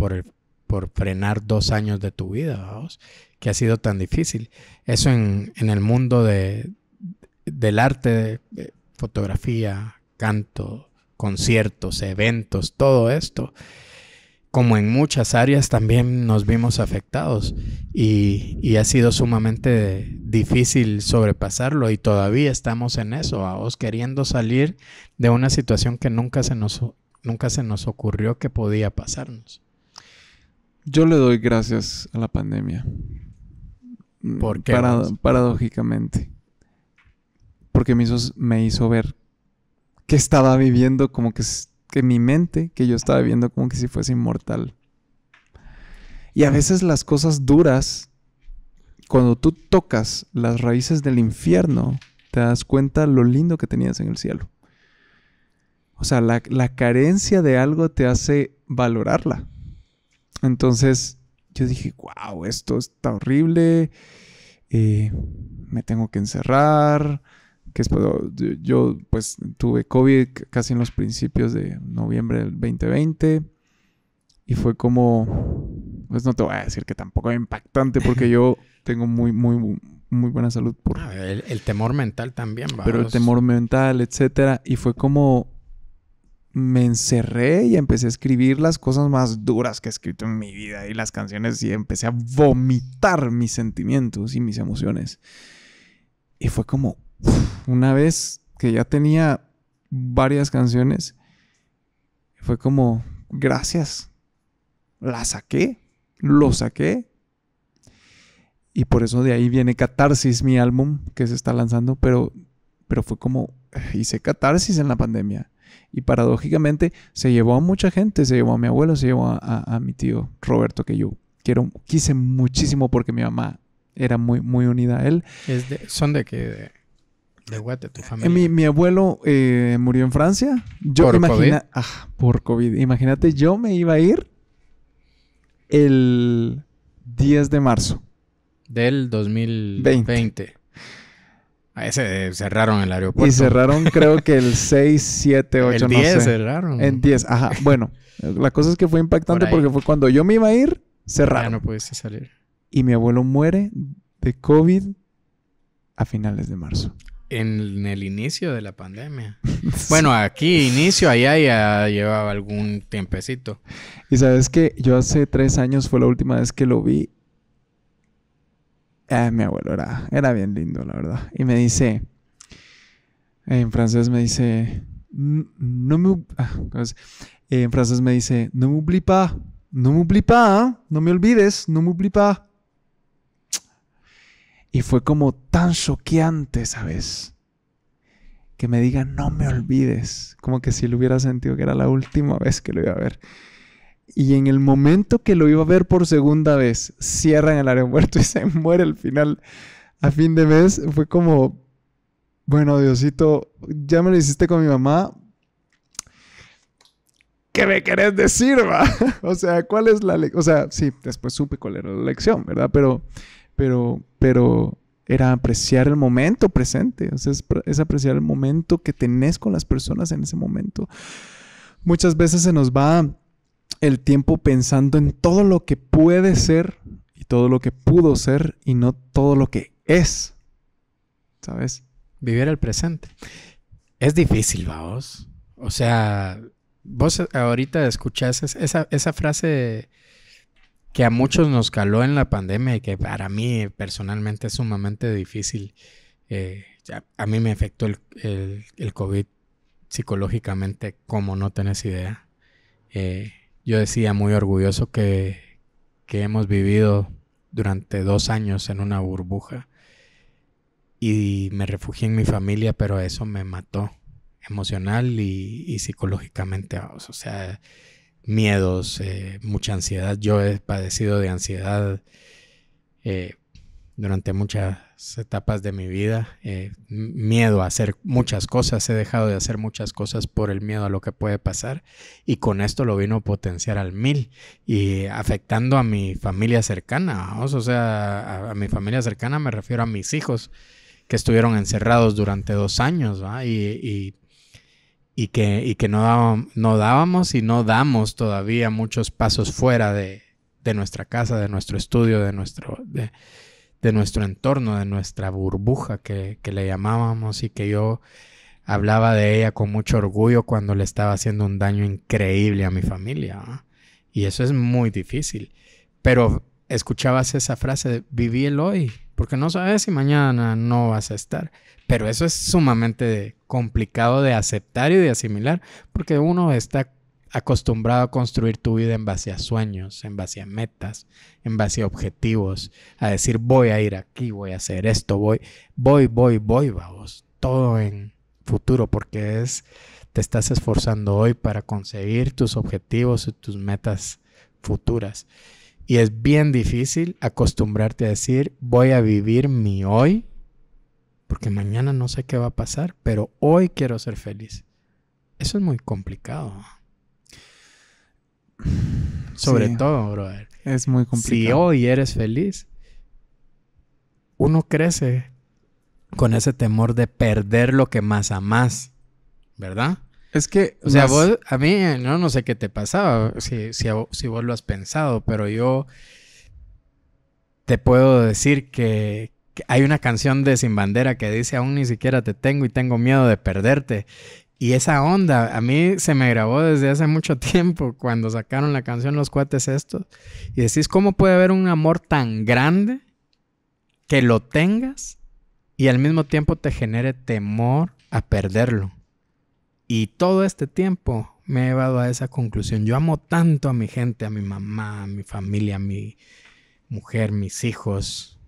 frenar dos años de tu vida, que ha sido tan difícil. Eso en, el mundo de, del arte, fotografía, canto, conciertos, eventos, todo esto como en muchas áreas, también nos vimos afectados y, ha sido sumamente difícil sobrepasarlo y todavía estamos en eso, vos queriendo salir de una situación que nunca se nos, nunca se nos ocurrió que podía pasarnos. Yo le doy gracias a la pandemia. Mm, ¿Por qué? paradójicamente. Porque me me hizo ver que estaba viviendo como que de mi mente, que yo estaba viendo como que si fuese inmortal. Y a veces las cosas duras, cuando tú tocas las raíces del infierno, te das cuenta lo lindo que tenías en el cielo. O sea, la, carencia de algo te hace valorarla. Entonces yo dije, wow, esto está horrible, eh, me tengo que encerrar, que pues, yo pues tuve COVID casi en los principios de noviembre del 2020 y fue como, pues no te voy a decir que tampoco es impactante porque yo tengo muy, muy, muy buena salud. Por... Ah, el, temor mental también, ¿va? Pero el temor mental, etcétera. Y fue como, me encerré y empecé a escribir las cosas más duras que he escrito en mi vida y las canciones y empecé a vomitar mis sentimientos y mis emociones. Y fue como, una vez que ya tenía varias canciones, fue como, gracias, la saqué, lo saqué. Y por eso de ahí viene Catarsis, mi álbum que se está lanzando, pero, pero fue como, hice Catarsis en la pandemia. Y paradójicamente se llevó a mucha gente, se llevó a mi abuelo, se llevó a, mi tío Roberto, que yo quiero, quise muchísimo porque mi mamá era muy, muy unida a él. ¿Son de que mi, abuelo eh, murió en Francia. Yo ¿Por imagina... Ah, por COVID. Imagínate, yo me iba a ir el 10 de marzo. Del 2020. a ah, ese eh, cerraron el aeropuerto. Y cerraron creo que el 6, 7, 8, el 10 cerraron. En 10, ajá. Bueno, la cosa es que fue impactante porque fue cuando yo me iba a ir, cerraron. Ya no pudiste salir. Y mi abuelo muere de COVID a finales de marzo en el inicio de la pandemia. Bueno, aquí inicio, allá ya llevaba algún tiempecito. Y sabes que yo hace tres años fue la última vez que lo vi. Eh, mi abuelo era, era bien lindo, la verdad. Y me dice, en francés me dice, no me... Ah, en francés me dice, no me oublie ¿eh? no me olvides, no me y fue como tan choqueante, ¿sabes? Que me digan no me olvides. Como que si lo hubiera sentido que era la última vez que lo iba a ver. Y en el momento que lo iba a ver por segunda vez, cierran el aeropuerto y se muere al final. A fin de mes fue como, bueno, Diosito, ya me lo hiciste con mi mamá. ¿Qué me querés decir, va? o sea, ¿cuál es la lección? O sea, sí, después supe cuál era la lección, ¿verdad? Pero pero, pero era apreciar el momento presente, es, apreciar el momento que tenés con las personas en ese momento. Muchas veces se nos va el tiempo pensando en todo lo que puede ser y todo lo que pudo ser y no todo lo que es, ¿sabes? Vivir el presente. Es difícil, vamos. O sea, vos ahorita escuchás esa, esa frase que a muchos nos caló en la pandemia y que para mí personalmente es sumamente difícil. Eh, a, mí me afectó el, COVID psicológicamente como no tenés idea. Eh, yo decía muy orgulloso que, hemos vivido durante dos años en una burbuja y me refugié en mi familia, pero eso me mató emocional y, y psicológicamente. O sea, miedos, eh, mucha ansiedad. Yo he padecido de ansiedad eh, durante muchas etapas de mi vida. Eh, miedo a hacer muchas cosas. He dejado de hacer muchas cosas por el miedo a lo que puede pasar. Y con esto lo vino a potenciar al mil y afectando a mi familia cercana. O sea, a, mi familia cercana me refiero a mis hijos que estuvieron encerrados durante dos años ¿va? y, y y que, y que no, no, dábamos y no damos todavía muchos pasos fuera de, nuestra casa, de nuestro estudio, de nuestro, de, nuestro entorno, de nuestra burbuja que, que, le llamábamos y que yo hablaba de ella con mucho orgullo cuando le estaba haciendo un daño increíble a mi familia. Y eso es muy difícil. Pero escuchabas esa frase, de, viví el hoy, porque no sabes si mañana no vas a estar. Pero eso es sumamente complicado de aceptar y de asimilar, porque uno está acostumbrado a construir tu vida en base a sueños, en base a metas, en base a objetivos, a decir voy a ir aquí, voy a hacer esto, voy, voy, voy, voy, vamos, todo en futuro, porque es, te estás esforzando hoy para conseguir tus objetivos y tus metas futuras. Y es bien difícil acostumbrarte a decir, voy a vivir mi hoy, porque mañana no sé qué va a pasar, pero hoy quiero ser feliz. Eso es muy complicado. Sobre todo, brother. Es muy complicado. Si hoy eres feliz, uno crece con ese temor de perder lo que más amas, ¿verdad? Es que, o sea, vos, a mí, no, no sé qué te pasaba, si, si, vos lo has pensado, pero yo te puedo decir que, hay una canción de Sin Bandera que dice, aún ni siquiera te tengo y tengo miedo de perderte. Y esa onda a mí se me grabó desde hace mucho tiempo cuando sacaron la canción Los cuates estos. Y decís, ¿cómo puede haber un amor tan grande que lo tengas y al mismo tiempo te genere temor a perderlo? Y todo este tiempo me he llevado a esa conclusión. Yo amo tanto a mi gente, a mi mamá, a mi familia, a mi mujer, mis hijos,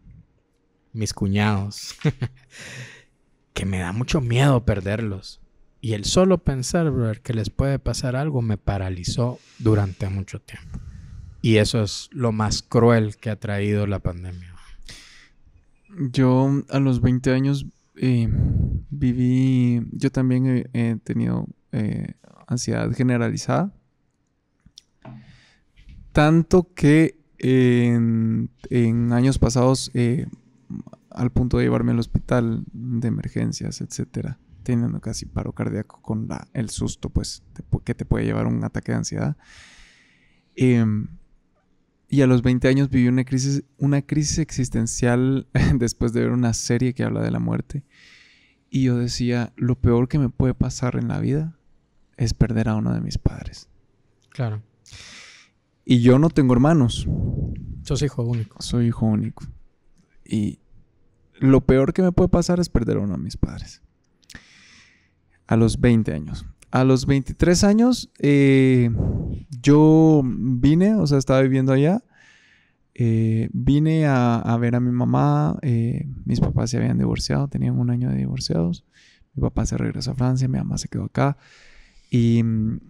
mis cuñados, que me da mucho miedo perderlos. Y el solo pensar, brother, que les puede pasar algo me paralizó durante mucho tiempo. Y eso es lo más cruel que ha traído la pandemia. Yo a los 20 años viví, yo también he, tenido eh, ansiedad generalizada. Tanto que en, años pasados, eh, al punto de llevarme al hospital de emergencias, etcétera, teniendo casi paro cardíaco con la, el susto, pues, que te puede llevar un ataque de ansiedad. Em, y a los 20 años viví una crisis, una crisis existencial después de ver una serie que habla de la muerte. Y yo decía, lo peor que me puede pasar en la vida es perder a uno de mis padres. Claro. Y yo no tengo hermanos. Sos hijo único. Soy hijo único. Y lo peor que me puede pasar es perder a uno de mis padres. A los 20 años a los 23 años eh, yo vine, o sea, estaba viviendo allá. Eh, vine a, ver a mi mamá. Eh, mis papás se habían divorciado, tenían un año de divorciados. Mi papá se regresó a Francia, mi mamá se quedó acá. Y mm,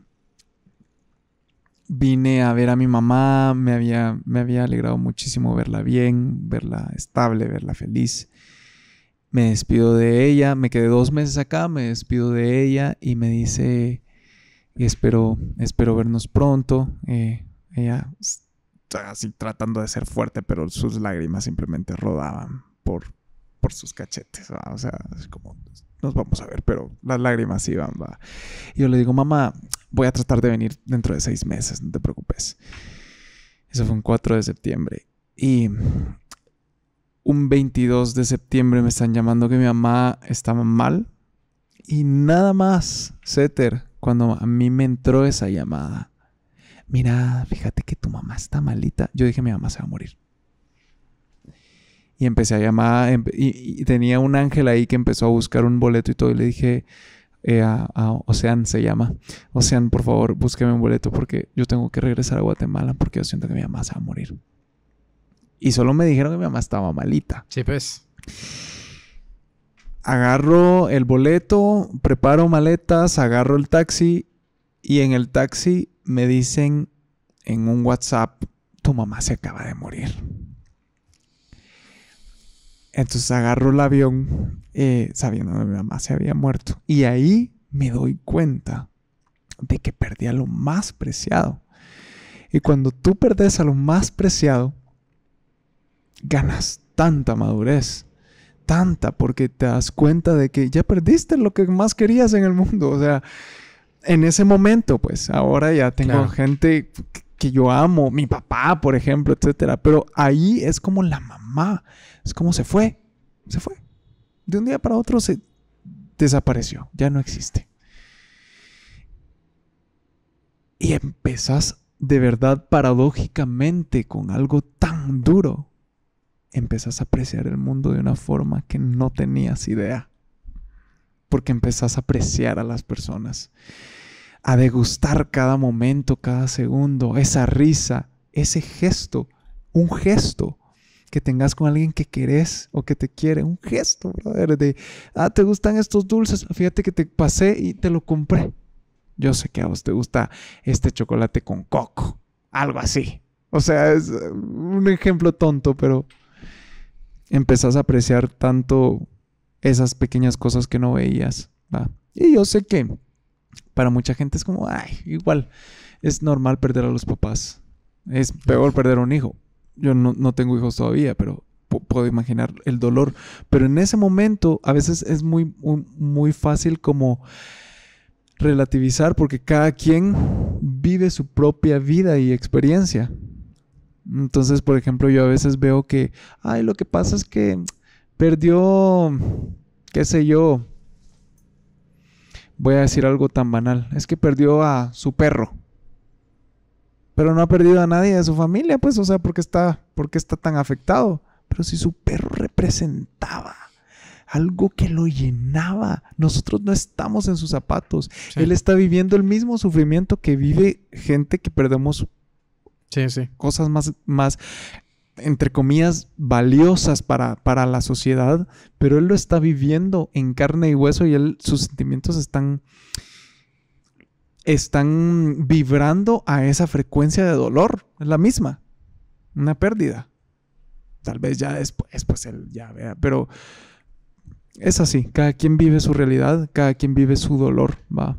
vine a ver a mi mamá. Me había, me había alegrado muchísimo verla bien, verla estable, verla feliz me despido de ella, me quedé dos meses acá, me despido de ella y me dice, espero, espero vernos pronto. Eh, ella así tratando de ser fuerte, pero sus lágrimas simplemente rodaban por, por sus cachetes, o sea, como, nos vamos a ver, pero las lágrimas iban, ¿va? Y yo le digo, mamá, voy a tratar de venir dentro de seis meses, no te preocupes. Eso fue un 4 de septiembre. Y un 22 de septiembre me están llamando que mi mamá está mal. Y nada más, Setter cuando a mí me entró esa llamada. Mira, fíjate que tu mamá está malita. Yo dije, mi mamá se va a morir. Y empecé a llamar, em, y, tenía un ángel ahí que empezó a buscar un boleto y todo. Y le dije eh, a, Ocean, se llama. Ocean, por favor, búsqueme un boleto porque yo tengo que regresar a Guatemala porque yo siento que mi mamá se va a morir. Y solo me dijeron que mi mamá estaba malita. Sí, pues. Agarro el boleto, preparo maletas, agarro el taxi y en el taxi me dicen en un WhatsApp, tu mamá se acaba de morir. Entonces agarro el avión eh, sabiendo que mi mamá se había muerto. Y ahí me doy cuenta de que perdí a lo más preciado. Y cuando tú perdes a lo más preciado, ganas tanta madurez, tanta, porque te das cuenta de que ya perdiste lo que más querías en el mundo. O sea, en ese momento, pues ahora ya tengo gente que yo amo, mi papá, por ejemplo, etcétera. Pero ahí es como la mamá, es como se fue, se fue. De un día para otro se desapareció, ya no existe. Y empezás de verdad paradójicamente con algo tan duro empezás a apreciar el mundo de una forma que no tenías idea. Porque empezás a apreciar a las personas, a degustar cada momento, cada segundo, esa risa, ese gesto, un gesto que tengas con alguien que querés o que te quiere, un gesto, brother, de, ah, te gustan estos dulces, fíjate que te pasé y te lo compré. Yo sé que a vos te gusta este chocolate con coco, algo así. O sea, es eh, un ejemplo tonto, pero empezás a apreciar tanto esas pequeñas cosas que no veías. ¿va? Y yo sé que para mucha gente es como, igual, es normal perder a los papás. Es peor perder a un hijo. Yo no, tengo hijos todavía, pero puedo imaginar el dolor. Pero en ese momento a veces es muy, muy, muy fácil como relativizar porque cada quien vive su propia vida y experiencia. Entonces, por ejemplo, yo a veces veo que, ay, lo que pasa es que perdió, qué sé yo, voy a decir algo tan banal, es que perdió a su perro. Pero no ha perdido a nadie de su familia, pues, o sea, porque está, porque está tan afectado. Pero si su perro representaba algo que lo llenaba, nosotros no estamos en sus zapatos. Él está viviendo el mismo sufrimiento que vive gente que perdemos Sí, sí. Cosas más, más entre comillas, valiosas para, la sociedad, pero él lo está viviendo en carne y hueso y él, sus sentimientos están, están vibrando a esa frecuencia de dolor, es la misma, una pérdida. Tal vez ya después, pues él ya vea, pero es así, cada quien vive su realidad, cada quien vive su dolor, va.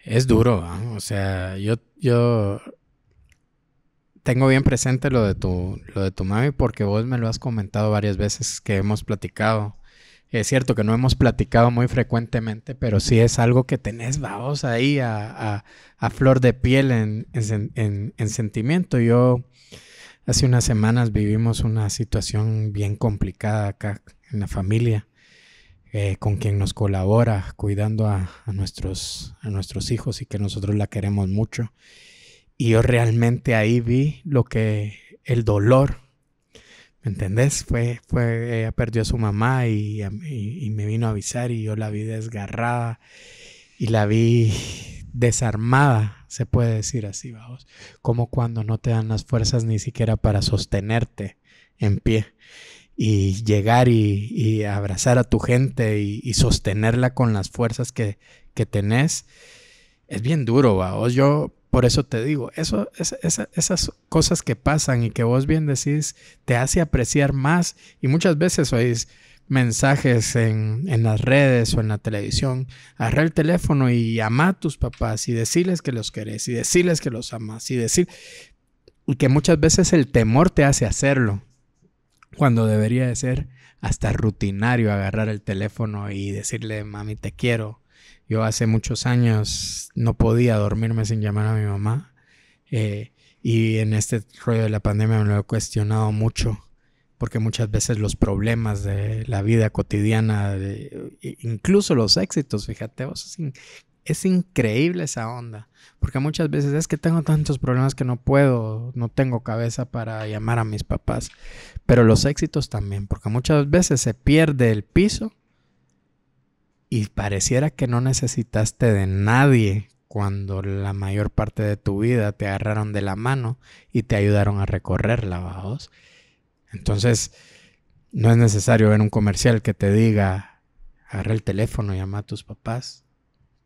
Es duro, o sea, yo, yo tengo bien presente lo de tu, lo de tu mami porque vos me lo has comentado varias veces que hemos platicado. Es cierto que no hemos platicado muy frecuentemente, pero sí es algo que tenés, vamos, ahí a, flor de piel en, sentimiento. Yo hace unas semanas vivimos una situación bien complicada acá en la familia, eh, con quien nos colabora cuidando a, a, nuestros, a nuestros hijos y que nosotros la queremos mucho. Y yo realmente ahí vi lo que el dolor, ¿me entendés? Fue, fue, ella perdió a su mamá y, y, me vino a avisar y yo la vi desgarrada y la vi desarmada, se puede decir así, vamos, como cuando no te dan las fuerzas ni siquiera para sostenerte en pie y llegar y, y abrazar a tu gente y, sostenerla con las fuerzas que, que, tenés, es bien duro, vamos, yo por eso te digo, eso, esas cosas que pasan y que vos bien decís, te hace apreciar más. Y muchas veces oís mensajes en, las redes o en la televisión. Agarra el teléfono y llama a tus papás y decirles que los querés y decirles que los amas y decir... Y que muchas veces el temor te hace hacerlo cuando debería de ser hasta rutinario agarrar el teléfono y decirle, mami, te quiero, yo hace muchos años no podía dormirme sin llamar a mi mamá. Eh, y en este rollo de la pandemia me lo he cuestionado mucho, porque muchas veces los problemas de la vida cotidiana, e, incluso los éxitos, fíjate, vos, es, increíble esa onda, porque muchas veces es que tengo tantos problemas que no puedo, no tengo cabeza para llamar a mis papás, pero los éxitos también, porque muchas veces se pierde el piso y pareciera que no necesitaste de nadie cuando la mayor parte de tu vida te agarraron de la mano y te ayudaron a recorrerla, bajos. Entonces, no es necesario ver un comercial que te diga, agarra el teléfono, llama a tus papás,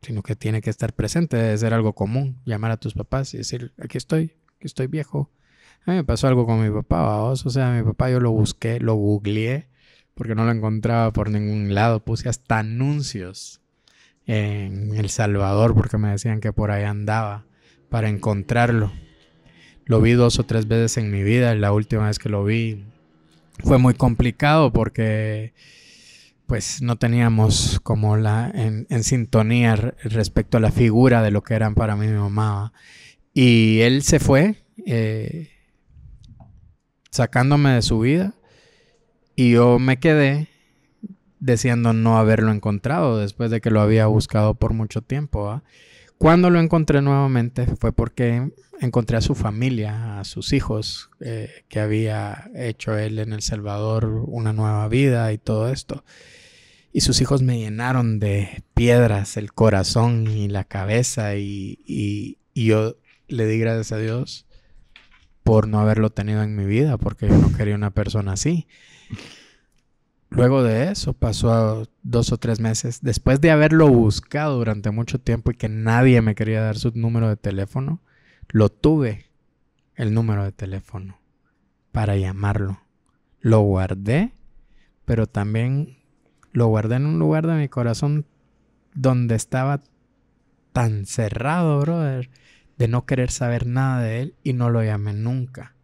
sino que tiene que estar presente, debe ser algo común, llamar a tus papás y decir, aquí estoy, aquí estoy viejo. A mí me pasó algo con mi papá, o sea, mi papá yo lo busqué, lo googleé porque no lo encontraba por ningún lado. Puse hasta anuncios en El Salvador porque me decían que por ahí andaba para encontrarlo. Lo vi dos o tres veces en mi vida. La última vez que lo vi fue muy complicado porque pues no teníamos como la en, sintonía respecto a la figura de lo que eran para mí mi mamá. Y él se fue eh, sacándome de su vida y yo me quedé diciendo no haberlo encontrado después de que lo había buscado por mucho tiempo. Cuando lo encontré nuevamente fue porque encontré a su familia, a sus hijos, eh, que había hecho él en El Salvador una nueva vida y todo esto. Y sus hijos me llenaron de piedras el corazón y la cabeza y yo le di gracias a Dios por no haberlo tenido en mi vida, porque yo no quería una persona así. Luego de eso pasó dos o tres meses, después de haberlo buscado durante mucho tiempo y que nadie me quería dar su número de teléfono, lo tuve, el número de teléfono, para llamarlo. Lo guardé, pero también lo guardé en un lugar de mi corazón donde estaba tan cerrado, brother, de no querer saber nada de él y no lo llamé nunca.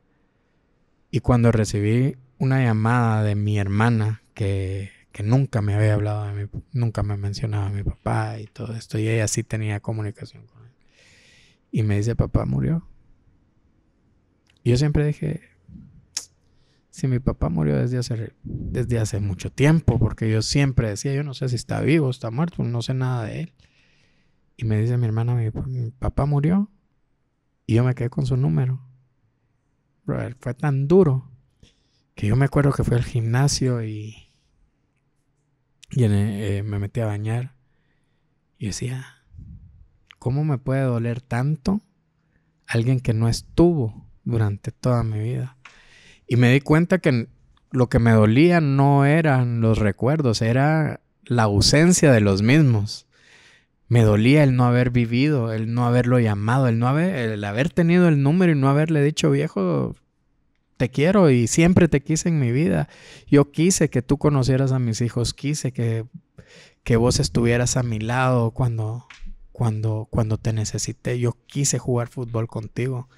Y cuando recibí una llamada de mi hermana que, nunca me había hablado, de mi, nunca me mencionaba a mi papá y todo esto, y ella sí tenía comunicación con él. Y me dice, papá murió. yo siempre dije, si mi papá murió desde hace, desde hace mucho tiempo, porque yo siempre decía, yo no sé si está vivo, está muerto, no sé nada de él. Y me dice mi hermana, mi, papá murió y yo me quedé con su número. fue tan duro que yo me acuerdo que fue al gimnasio y, y eh, eh, me metí a bañar y decía, ¿cómo me puede doler tanto alguien que no estuvo durante toda mi vida? Y me di cuenta que lo que me dolía no eran los recuerdos, era la ausencia de los mismos. Me dolía el no haber vivido, el no haberlo llamado, el no haber, el haber tenido el número y no haberle dicho viejo, te quiero y siempre te quise en mi vida. Yo quise que tú conocieras a mis hijos, quise que, que vos estuvieras a mi lado cuando, cuando, cuando te necesité. Yo quise jugar fútbol contigo.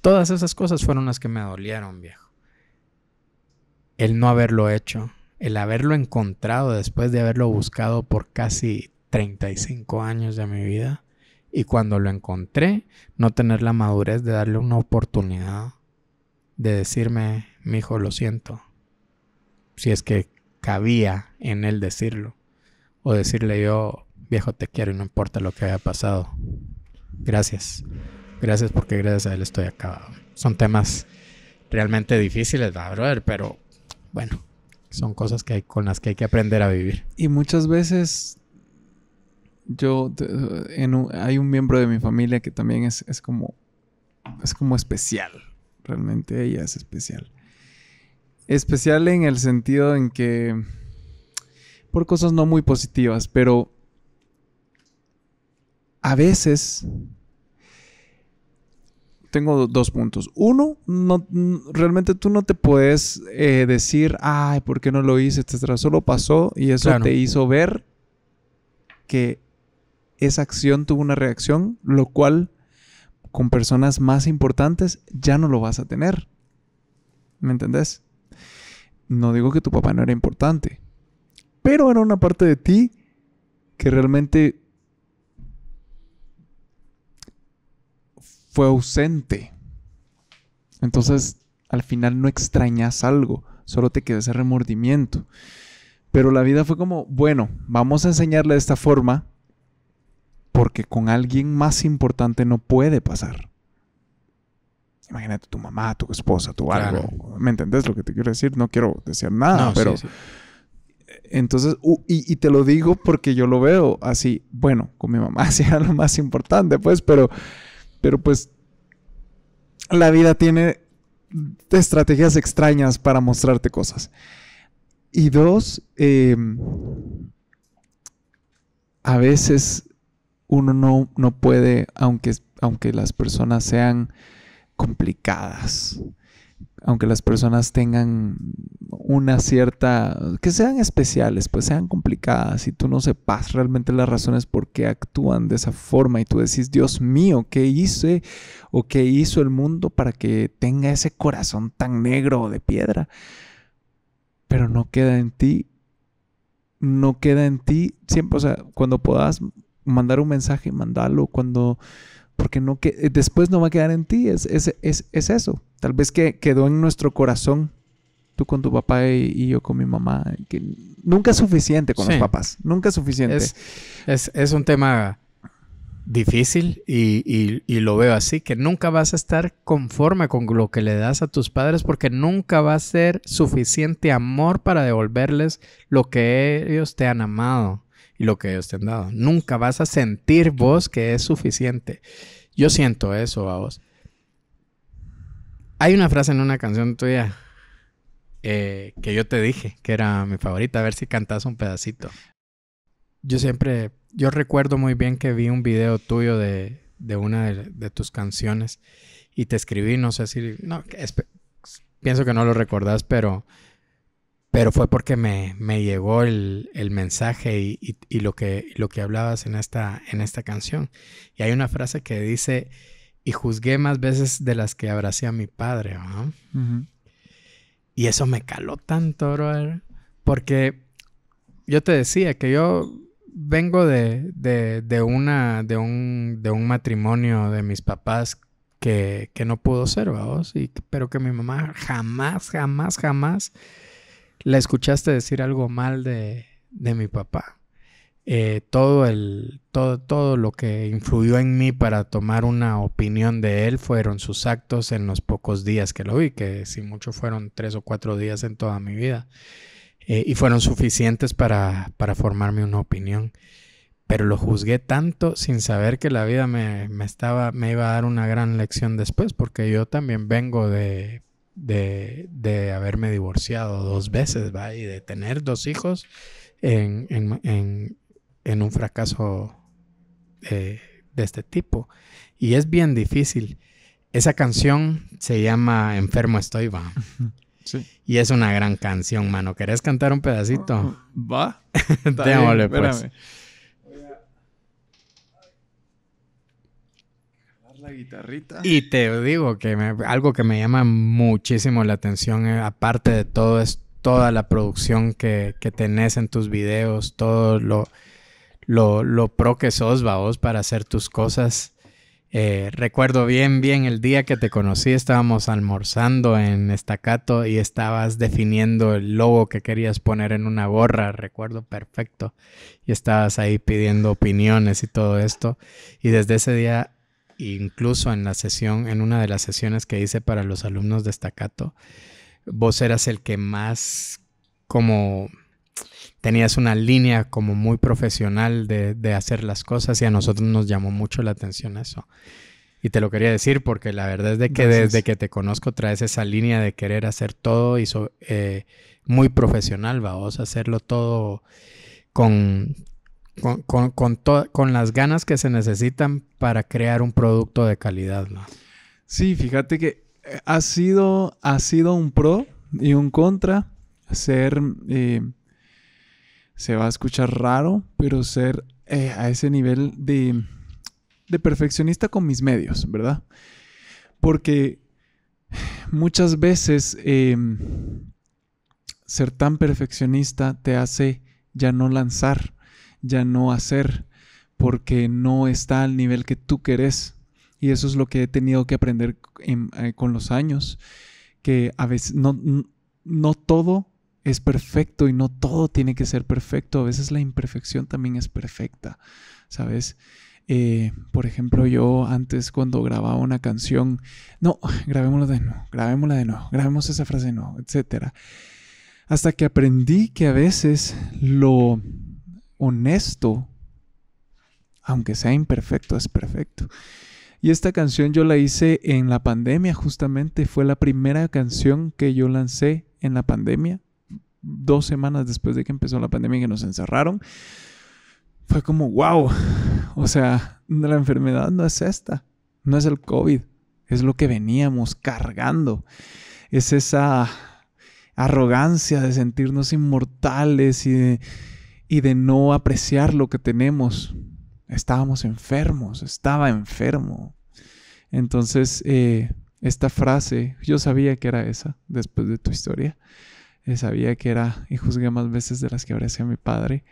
Todas esas cosas fueron las que me dolieron, viejo. El no haberlo hecho, el haberlo encontrado después de haberlo buscado por casi 35 años de mi vida. Y cuando lo encontré, no tener la madurez de darle una oportunidad de decirme, mi hijo, lo siento, si es que cabía en él decirlo, o decirle yo, viejo, te quiero y no importa lo que haya pasado. Gracias, gracias porque gracias a él estoy acabado. Son temas realmente difíciles, ¿verdad, brother? Pero bueno, son cosas que hay, con las que hay que aprender a vivir. Y muchas veces yo hay un miembro de mi familia que también es, es como es como especial Realmente ella es especial. Especial en el sentido en que... Por cosas no muy positivas, pero... A veces... Tengo dos puntos. Uno, no, realmente tú no te puedes eh, decir, ay, ¿por qué no lo hice? Etcétera. Solo pasó y eso te hizo ver que esa acción tuvo una reacción, lo cual con personas más importantes, ya no lo vas a tener. ¿Me entendés? No digo que tu papá no era importante, pero era una parte de ti que realmente fue ausente. Entonces, al final no extrañas algo, solo te queda ese remordimiento. Pero la vida fue como, bueno, vamos a enseñarle de esta forma porque con alguien más importante no puede pasar. Imagínate tu mamá, tu esposa, tu algo. ¿Me entendés lo que te quiero decir? No quiero decir nada, pero... Entonces, y, te lo digo porque yo lo veo así, bueno, con mi mamá sea lo más importante, pues, pero, pero pues la vida tiene estrategias extrañas para mostrarte cosas. Y dos, em, a veces uno no, puede, aunque, aunque las personas sean complicadas, aunque las personas tengan una cierta, que sean especiales, pues sean complicadas y tú no sepas realmente las razones por qué actúan de esa forma y tú decís, Dios mío, ¿qué hice o qué hizo el mundo para que tenga ese corazón tan negro de piedra? Pero no queda en ti, no queda en ti, siempre, o sea, cuando puedas mandar un mensaje, mandalo cuando, porque no que, eh, después no va a quedar en ti, es, es, es, es eso. Tal vez que quedó en nuestro corazón, tú con tu papá y, yo con mi mamá, que nunca es suficiente con los papás, nunca es suficiente. Es, es, un tema difícil y, y, y lo veo así, que nunca vas a estar conforme con lo que le das a tus padres porque nunca va a ser suficiente amor para devolverles lo que ellos te han amado lo que ellos te han dado. Nunca vas a sentir vos que es suficiente. Yo siento eso a vos. Hay una frase en una canción tuya eh, que yo te dije que era mi favorita. A ver si cantas un pedacito. Yo siempre, yo recuerdo muy bien que vi un video tuyo de, una de, tus canciones y te escribí, no sé si, no, pienso que no lo recordás, pero pero fue porque me, me llegó el, el mensaje y, lo, que, lo que hablabas en esta, en esta canción. Y hay una frase que dice, y juzgué más veces de las que abracé a mi padre. Y eso me caló tanto, brother. Porque yo te decía que yo vengo de, de, de una, de, un, de un matrimonio de mis papás que, que no pudo ser, vamos, y, pero que mi mamá jamás, jamás, jamás la escuchaste decir algo mal de, de mi papá. Eh, todo, el, todo, todo lo que influyó en mí para tomar una opinión de él fueron sus actos en los pocos días que lo vi, que si mucho fueron tres o cuatro días en toda mi vida, eh, y fueron suficientes para, para, formarme una opinión. Pero lo juzgué tanto sin saber que la vida me, estaba, me iba a dar una gran lección después, porque yo también vengo de de, de haberme divorciado dos veces, ¿va? Y de tener dos hijos en, en, en, en un fracaso eh, de este tipo. Y es bien difícil. Esa canción se llama Enfermo estoy, va. Sí. Y es una gran canción, mano. ¿Querés cantar un pedacito? Va. déjame Y te digo que algo que me llama muchísimo la atención, eh, aparte de todo, es toda la producción que, que tenés en tus videos, todo lo, lo, pro que sos, vos, para hacer tus cosas. Eh, recuerdo bien, bien el día que te conocí, estábamos almorzando en Estacato y estabas definiendo el logo que querías poner en una gorra, recuerdo perfecto. Y estabas ahí pidiendo opiniones y todo esto. Y desde ese día incluso en la sesión, en una de las sesiones que hice para los alumnos de vos eras el que más como tenías una línea como muy profesional de, hacer las cosas y a nosotros nos llamó mucho la atención eso. Y te lo quería decir porque la verdad es de que desde que te conozco traes esa línea de querer hacer todo y so, eh, muy profesional, vamos, hacerlo todo con, con, con, las ganas que se necesitan para crear un producto de calidad. Sí, fíjate que eh, ha sido, ha sido un pro y un contra ser, eh, se va a escuchar raro, pero ser eh, a ese nivel de, perfeccionista con mis medios, ¿verdad? Porque muchas veces em, ser tan perfeccionista te hace ya no lanzar ya no hacer porque no está al nivel que tú querés. Y eso es lo que he tenido que aprender eh, con los años, que a veces no, no todo es perfecto y no todo tiene que ser perfecto. A veces la imperfección también es perfecta, ¿sabes? Eh, por ejemplo, yo antes cuando grababa una canción, no, grabémosla de nuevo, grabémosla de nuevo, grabemos esa frase de nuevo, etc. Hasta que aprendí que a veces lo honesto, aunque sea imperfecto, es perfecto. Y esta canción yo la hice en la pandemia, justamente fue la primera canción que yo lancé en la pandemia, dos semanas después de que empezó la pandemia y que nos encerraron. Fue como, wow, o sea, la enfermedad no es esta, no es el COVID, es lo que veníamos cargando, es esa arrogancia de sentirnos inmortales y de de no apreciar lo que tenemos. Estábamos enfermos, estaba enfermo. Entonces, eh, esta frase, yo sabía que era esa, después de tu historia, eh, sabía que era, y juzgué más veces de las que agradecía mi padre,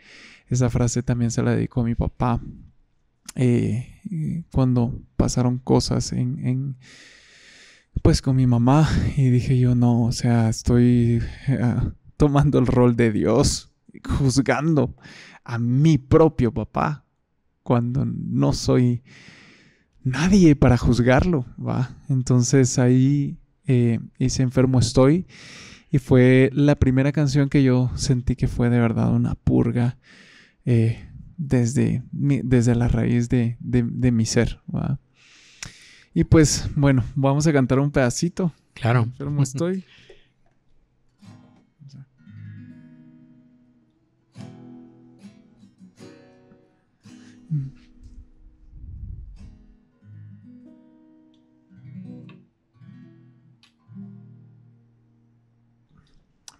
esa frase también se la dedicó a mi papá, eh, cuando pasaron cosas en, en, pues con mi mamá, y dije yo, no, o sea, estoy tomando el rol de Dios, juzgando a mi propio papá cuando no soy nadie para juzgarlo, ¿va? Entonces ahí eh, hice enfermo estoy y fue la primera canción que yo sentí que fue de verdad una purga eh, desde, desde la raíz de, mi ser, Y pues bueno, vamos a cantar un pedacito. Claro. Enfermo estoy.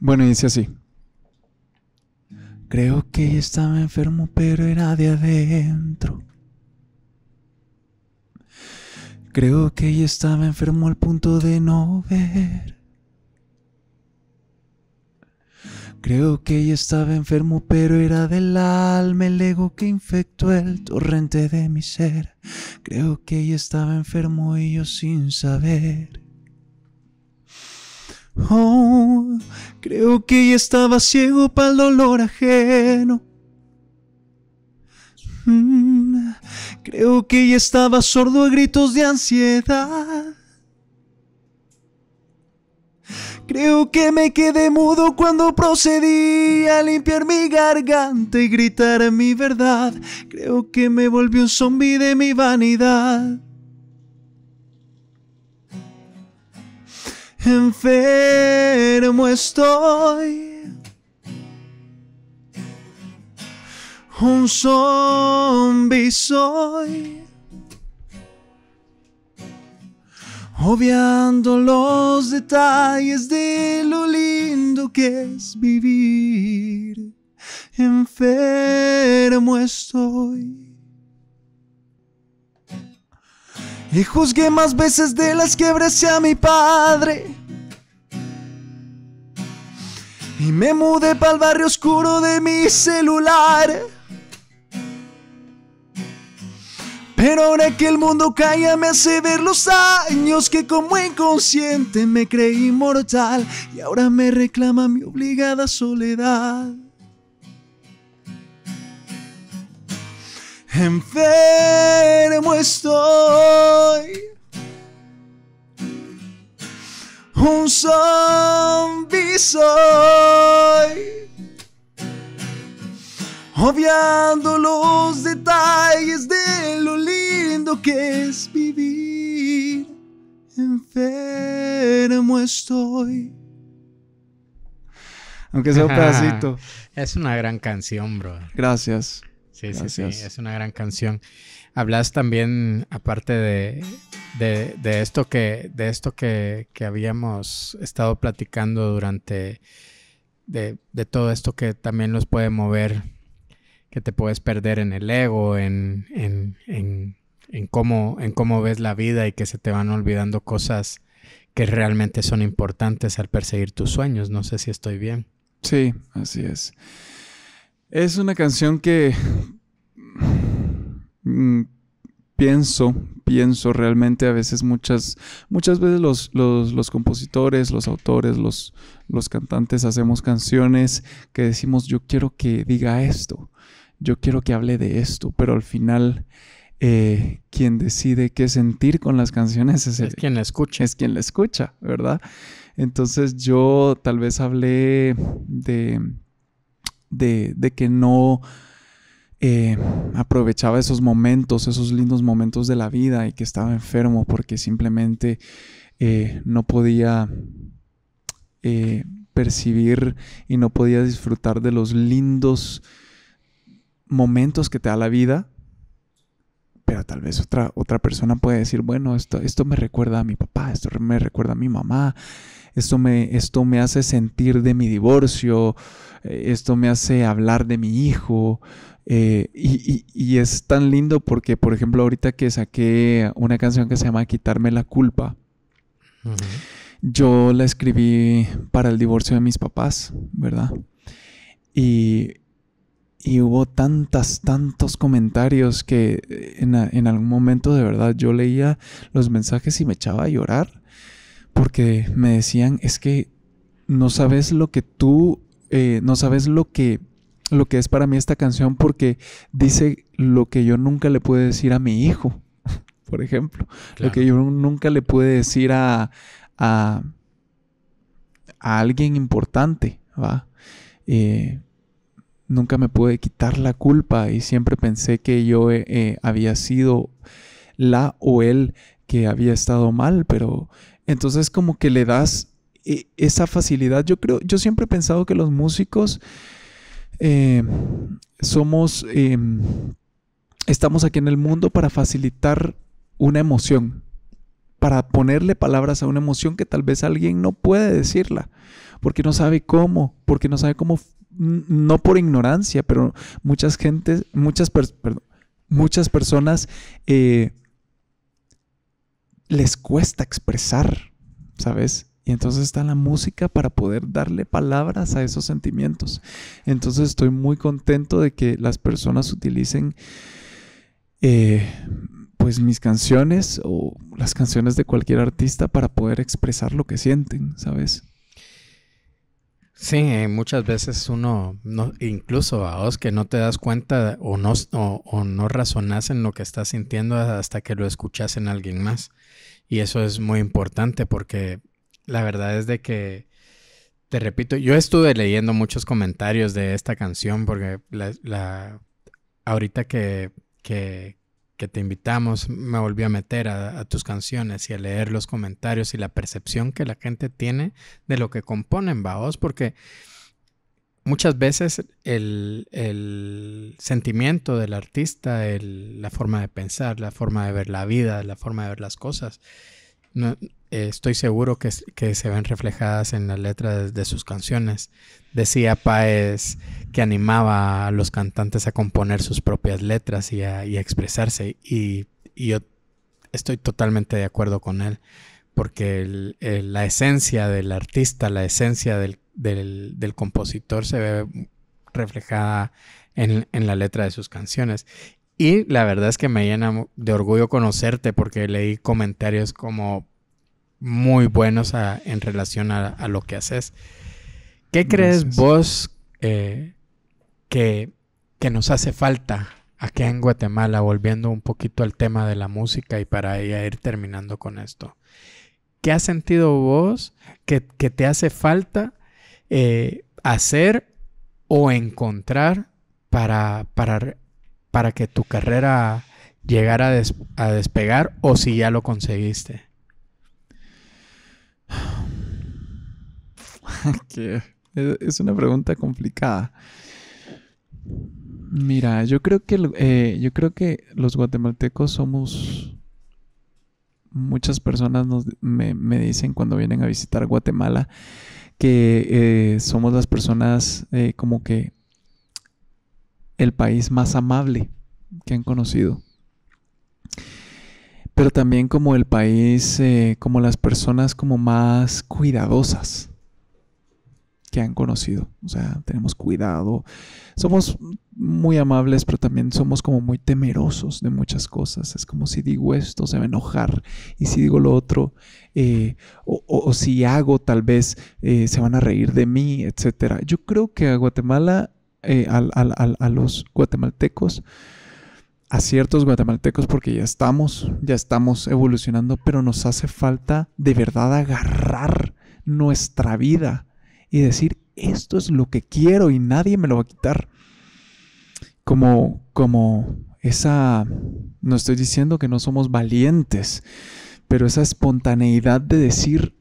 Bueno, dice así. Creo que estaba enfermo, pero era de adentro. Creo que ella estaba enfermo al punto de no ver. Creo que ella estaba enfermo, pero era del alma el ego que infectó el torrente de mi ser. Creo que ella estaba enfermo y yo sin saber. Oh, creo que ya estaba ciego para el dolor ajeno. Mm, creo que ya estaba sordo a gritos de ansiedad. Creo que me quedé mudo cuando procedí a limpiar mi garganta y gritar mi verdad. Creo que me volví un zombi de mi vanidad. enfermo estoy. Un zombie soy. Obviando los detalles de lo lindo que es vivir, enfermo estoy. y juzgué más veces de las quiebres a mi padre. Y me mudé para el barrio oscuro de mi celular. Pero ahora que el mundo calla me hace ver los años que como inconsciente me creí mortal y ahora me reclama mi obligada soledad. Enfermo estoy. Un zombie soy. Obviando los detalles de lo lindo que es vivir. Enfermo estoy. Aunque sea un pedacito. es una gran canción, bro. Gracias. Sí, sí, es una gran canción. Hablas también, aparte de, de, esto, que, de esto que, habíamos estado platicando durante, de, todo esto que también los puede mover, que te puedes perder en el ego, en, en, en, cómo, en cómo ves la vida y que se te van olvidando cosas que realmente son importantes al perseguir tus sueños. No sé si estoy bien. Sí, así es. Es una canción que mm, pienso, pienso realmente a veces muchas, muchas veces los, compositores, los autores, los, los cantantes hacemos canciones que decimos yo quiero que diga esto, yo quiero que hable de esto, pero al final... Eh, quien decide qué sentir con las canciones es, es, quien la escucha. Es quien la escucha, ¿verdad? Entonces yo tal vez hablé de, de, que no eh, aprovechaba esos momentos, esos lindos momentos de la vida y que estaba enfermo porque simplemente eh, no podía eh, percibir y no podía disfrutar de los lindos momentos que te da la vida. Pero tal vez otra, otra persona puede decir, bueno, esto, esto me recuerda a mi papá, esto me recuerda a mi mamá, esto me, esto me hace sentir de mi divorcio, eh, esto me hace hablar de mi hijo. Eh, y, es tan lindo porque, por ejemplo, ahorita que saqué una canción que se llama Quitarme la culpa, yo la escribí para el divorcio de mis papás, ¿verdad? Y, hubo tantas, tantos comentarios que eh, en, algún momento de verdad yo leía los mensajes y me echaba a llorar porque me decían, es que no sabes lo que tú, eh, no sabes lo que, lo que es para mí esta canción porque dice lo que yo nunca le pude decir a mi hijo, por ejemplo, lo que yo nunca le pude decir a, a, a alguien importante, ¿va? Eh, nunca me pude quitar la culpa y siempre pensé que yo eh, había sido la o él que había estado mal, pero entonces como que le das eh, esa facilidad. Yo creo, yo siempre he pensado que los músicos eh, somos, eh, estamos aquí en el mundo para facilitar una emoción, para ponerle palabras a una emoción que tal vez alguien no puede decirla, porque no sabe cómo, porque no sabe cómo, no por ignorancia, pero muchas gentes, muchas, perdón, muchas personas les cuesta expresar, ¿sabes? Y entonces está la música para poder darle palabras a esos sentimientos. Entonces estoy muy contento de que las personas utilicen eh, pues mis canciones o las canciones de cualquier artista para poder expresar lo que sienten, ¿sabes? Sí, eh, muchas veces uno, no, incluso a vos que no te das cuenta o no, o, o no razonas en lo que estás sintiendo hasta que lo escuchas en alguien más. Y eso es muy importante porque la verdad es de que, te repito, yo estuve leyendo muchos comentarios de esta canción porque la, ahorita que, que, te invitamos me volví a meter a, a, tus canciones y a leer los comentarios y la percepción que la gente tiene de lo que componen, vaos, porque muchas veces el, sentimiento del artista, la forma de pensar, la forma de ver la vida, la forma de ver las cosas, no, eh, estoy seguro que, se ven reflejadas en las letras de, sus canciones. Decía Paez que animaba a los cantantes a componer sus propias letras y a, expresarse y, yo estoy totalmente de acuerdo con él. Porque la esencia del artista, la esencia del del, compositor se ve reflejada en, la letra de sus canciones. Y la verdad es que me llena de orgullo conocerte porque leí comentarios como muy buenos en relación a, lo que haces. ¿Qué crees vos eh, que, nos hace falta aquí en Guatemala, volviendo un poquito al tema de la música y para ir terminando con esto? ¿Qué has sentido vos que, que te hace falta eh, hacer o encontrar para, para, para que tu carrera llegara a, despegar o si ya lo conseguiste? es una pregunta complicada. Mira, yo creo que eh, yo creo que los guatemaltecos somos muchas personas me, me, dicen cuando vienen a visitar Guatemala que eh, somos las personas eh, como que el país más amable que han conocido. Pero también como el país, eh, como las personas como más cuidadosas que han conocido. O sea, tenemos cuidado, somos muy amables, pero también somos como muy temerosos de muchas cosas. Es como si digo esto, se va a enojar, y si digo lo otro, eh, o, si hago, tal vez eh, se van a reír de mí, etc. Yo creo que a Guatemala, eh, a los guatemaltecos, a ciertos guatemaltecos porque ya estamos, ya estamos evolucionando, pero nos hace falta de verdad agarrar nuestra vida y decir, esto es lo que quiero y nadie me lo va a quitar. Como, como esa, no estoy diciendo que no somos valientes, pero esa espontaneidad de decir,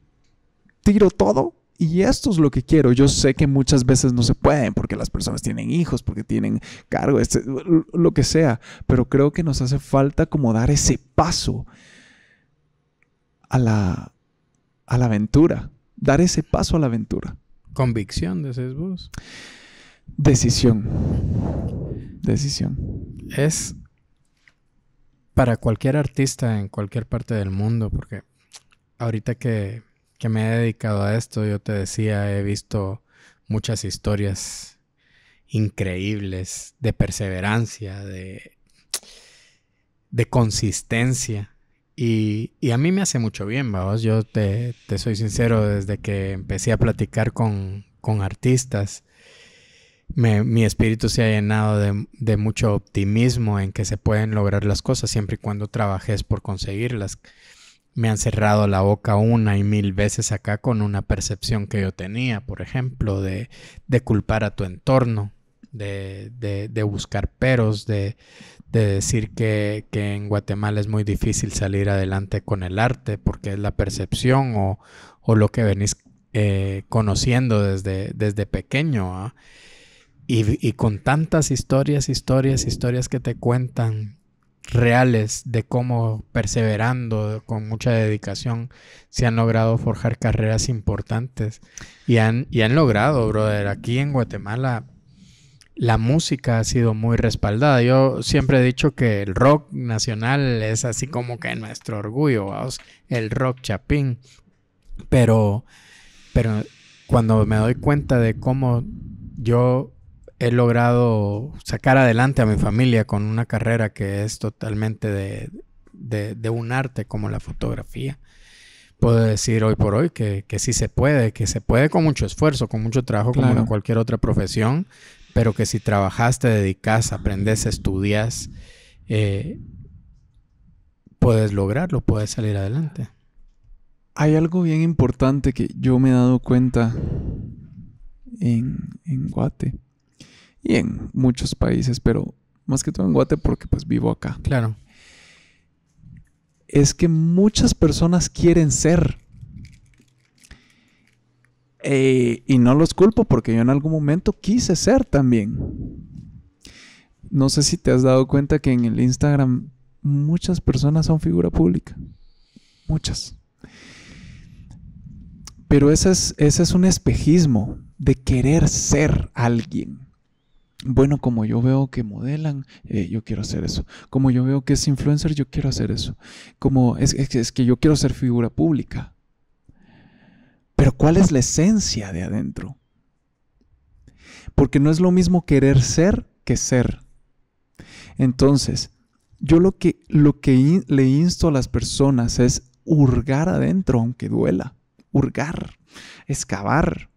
tiro todo y esto es lo que quiero. Yo sé que muchas veces no se pueden porque las personas tienen hijos, porque tienen cargo, este, lo que sea, pero creo que nos hace falta como dar ese paso a la, a la aventura, dar ese paso a la aventura. Convicción, decís vos. Decisión. Decisión. Es para cualquier artista en cualquier parte del mundo, porque ahorita que, me he dedicado a esto, yo te decía, he visto muchas historias increíbles de perseverancia, de, de consistencia y, a mí me hace mucho bien, vamos. Yo te, soy sincero, desde que empecé a platicar con, artistas, mi espíritu se ha llenado de, mucho optimismo en que se pueden lograr las cosas siempre y cuando trabajes por conseguirlas. Me han cerrado la boca una y mil veces acá con una percepción que yo tenía, por ejemplo, de culpar a tu entorno, de, buscar peros, de, decir que, en Guatemala es muy difícil salir adelante con el arte porque es la percepción o, lo que venís eh, conociendo desde, desde pequeño. ¿ah? Y, con tantas historias, historias, historias que te cuentan reales de cómo perseverando con mucha dedicación se han logrado forjar carreras importantes y han, y han logrado, brother, aquí en Guatemala la música ha sido muy respaldada. Yo siempre he dicho que el rock nacional es así como que nuestro orgullo, el rock chapín. Pero, pero cuando me doy cuenta de cómo yo he logrado sacar adelante a mi familia con una carrera que es totalmente de, de, un arte como la fotografía, puedo decir hoy por hoy que, que, sí se puede, que se puede con mucho esfuerzo, con mucho trabajo, como en cualquier otra profesión, pero que si trabajas, te dedicas, aprendes, estudias, eh, puedes lograrlo, puedes salir adelante. Hay algo bien importante que yo me he dado cuenta en, en Guate y en muchos países, pero más que todo en Guate porque pues vivo acá. Claro. Es que muchas personas quieren ser eh, y no los culpo porque yo en algún momento quise ser también. No sé si te has dado cuenta que en el Instagram muchas personas son figura pública. Muchas. Pero ese es, es un espejismo de querer ser alguien. Bueno, como yo veo que modelan, eh, yo quiero hacer eso. Como yo veo que es influencer, yo quiero hacer eso. Como es, es que yo quiero ser figura pública. Pero ¿cuál es la esencia de adentro? Porque no es lo mismo querer ser que ser. Entonces, yo lo que, lo que le insto a las personas es hurgar adentro, aunque duela, hurgar, excavar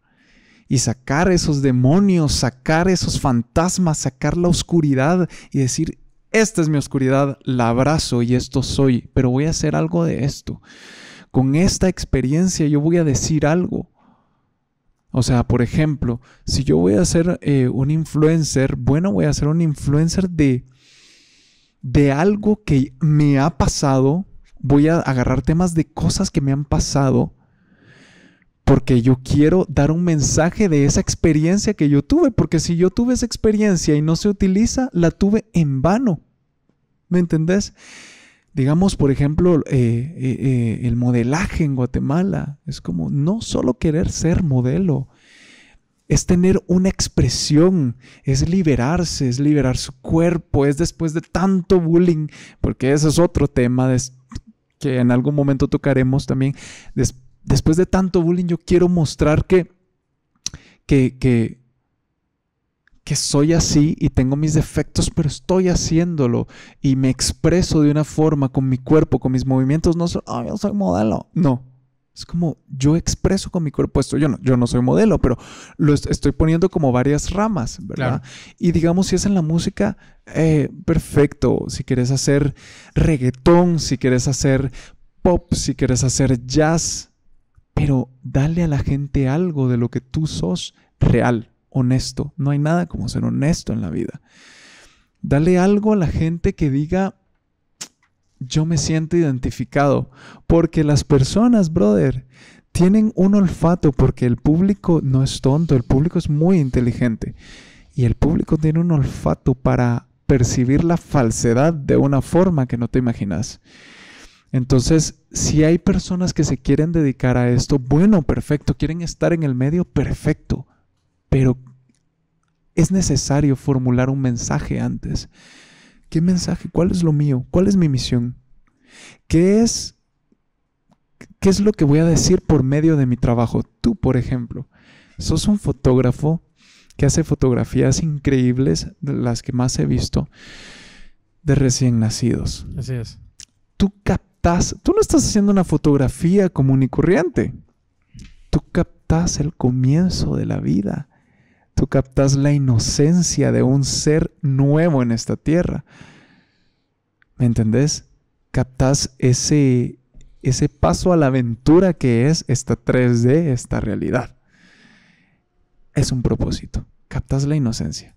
y sacar esos demonios, sacar esos fantasmas, sacar la oscuridad y decir, esta es mi oscuridad, la abrazo y esto soy, pero voy a hacer algo de esto con esta experiencia yo voy a decir algo. O sea, por ejemplo, si yo voy a ser eh, un influencer, bueno, voy a ser un influencer de, de algo que me ha pasado, voy a agarrar temas de cosas que me han pasado, porque yo quiero dar un mensaje de esa experiencia que yo tuve, porque si yo tuve esa experiencia y no se utiliza, la tuve en vano. ¿Me entendés? digamos, por ejemplo, eh, eh, eh, el modelaje en Guatemala. Es como no solo querer ser modelo, es tener una expresión, es liberarse, es liberar su cuerpo, es después de tanto bullying, porque ese es otro tema que en algún momento tocaremos también. después de tanto bullying, yo quiero mostrar que, que, que soy así y tengo mis defectos, pero estoy haciéndolo y me expreso de una forma con mi cuerpo, con mis movimientos, no soy, yo soy modelo, no. Es como yo expreso con mi cuerpo esto. Yo no, yo no soy modelo, pero lo estoy poniendo como varias ramas, ¿verdad? Y digamos, si es en la música, eh, perfecto. Si quieres hacer reggaetón, si quieres hacer pop, si quieres hacer jazz, pero dale a la gente algo de lo que tú sos real honesto. No hay nada como ser honesto en la vida. Dale algo a la gente que diga, yo me siento identificado. Porque las personas, brother, tienen un olfato porque el público no es tonto, el público es muy inteligente. Y el público tiene un olfato para percibir la falsedad de una forma que no te imaginas. Entonces, si hay personas que se quieren dedicar a esto, bueno, perfecto, quieren estar en el medio, perfecto, pero es necesario formular un mensaje antes. ¿Qué mensaje? ¿Cuál es lo mío? ¿Cuál es mi misión? ¿Qué es, qué es lo que voy a decir por medio de mi trabajo? Tú, por ejemplo, sos un fotógrafo que hace fotografías increíbles, de las que más he visto, de recién nacidos. Así es. Tú captas, tú no estás haciendo una fotografía común y corriente. Tú captas el comienzo de la vida Tú captas la inocencia de un ser nuevo en esta tierra. ¿Me entendés? Captas ese, ese paso a la aventura que es esta 3D, esta realidad. Es un propósito. Captas la inocencia.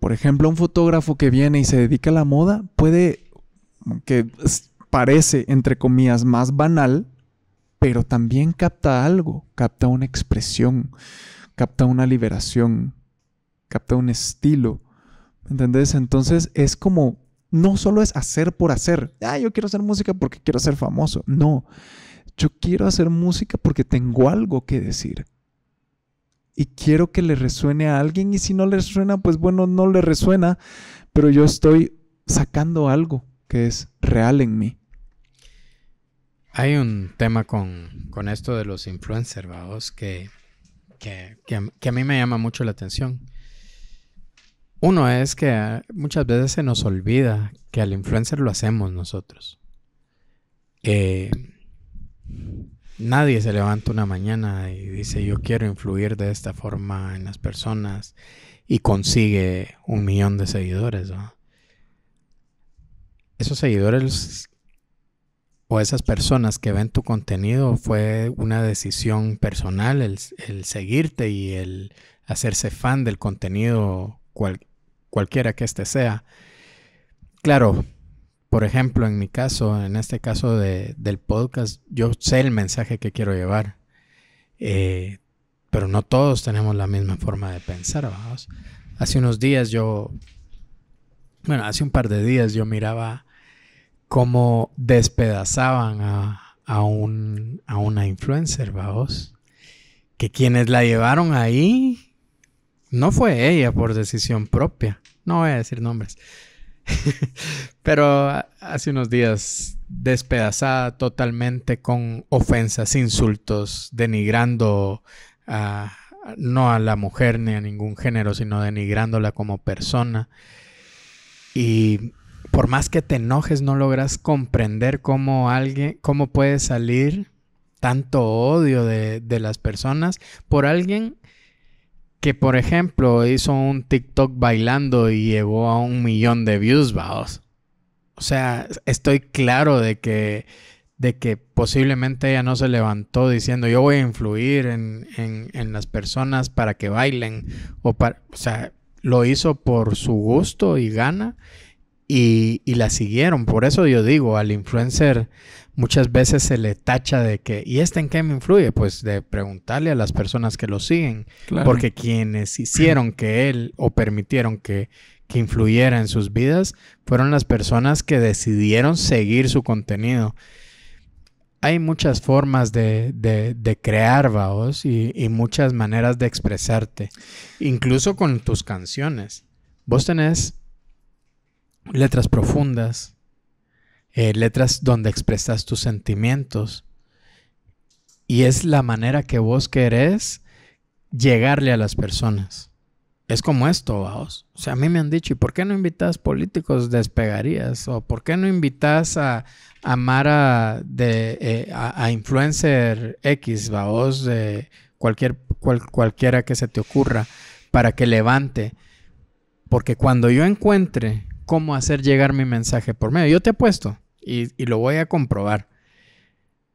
Por ejemplo, un fotógrafo que viene y se dedica a la moda puede, que parece, entre comillas, más banal, pero también capta algo, capta una expresión, capta una liberación, capta un estilo. ¿Entendés? Entonces es como, no solo es hacer por hacer. Ah, yo quiero hacer música porque quiero ser famoso. No, yo quiero hacer música porque tengo algo que decir. Y quiero que le resuene a alguien y si no le resuena, pues bueno, no le resuena, pero yo estoy sacando algo que es real en mí. Hay un tema con, esto de los influencers, vamos, que que, a mí me llama mucho la atención. Uno es que muchas veces se nos olvida que al influencer lo hacemos nosotros. Eh, nadie se levanta una mañana y dice yo quiero influir de esta forma en las personas y consigue un millón de seguidores. Esos seguidores esas personas que ven tu contenido fue una decisión personal el, seguirte y el hacerse fan del contenido cualquiera que este sea. Claro, por ejemplo, en mi caso, en este caso del podcast, yo sé el mensaje que quiero llevar, eh, pero no todos tenemos la misma forma de pensar. Vamos. Hace unos días yo, bueno, hace un par de días yo miraba cómo despedazaban a, a, un, a una influencer, vamos. Que quienes la llevaron ahí no fue ella por decisión propia. No voy a decir nombres. Pero ah, hace unos días despedazada totalmente con ofensas, insultos, denigrando no a la mujer ni a ningún género, sino denigrándola como persona. Y por más que te enojes, no logras comprender cómo alguien, cómo puede salir tanto odio de, las personas por alguien que, por ejemplo, hizo un TikTok bailando y llegó a un millón de views, vaos. O sea, estoy claro de que, de que posiblemente ella no se levantó diciendo yo voy a influir en, las personas para que bailen. O, para, o sea, lo hizo por su gusto y gana y, la siguieron. Por eso yo digo, al influencer muchas veces se le tacha de que, ¿y este en qué me influye? Pues de preguntarle a las personas que lo siguen, porque quienes hicieron que él o permitieron que, influyera en sus vidas fueron las personas que decidieron seguir su contenido. Hay muchas formas de, crear, vaos, y, y muchas maneras de expresarte, incluso con tus canciones. Vos tenés letras profundas, eh, letras donde expresas tus sentimientos. Y es la manera que vos querés llegarle a las personas. Es como esto, vos O sea, a mí me han dicho, ¿y por qué no invitas políticos despegarías? ¿O por qué no invitas a, a Mara eh, a, influencer X, vaos de cualquier, cualquiera que se te ocurra, para que levante? Porque cuando yo encuentre cómo hacer llegar mi mensaje por medio. Yo te apuesto y, y lo voy a comprobar.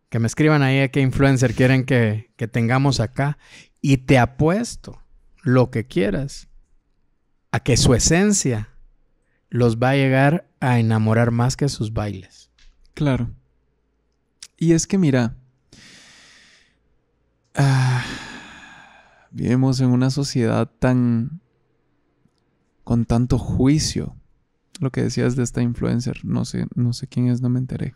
Que me escriban ahí a qué influencer quieren que, que tengamos acá. Y te apuesto lo que quieras a que su esencia los va a llegar a enamorar más que sus bailes. Claro. Y es que mira, ah, vivimos en una sociedad tan con tanto juicio lo que decías de esta influencer, no sé, no sé quién es, no me enteré.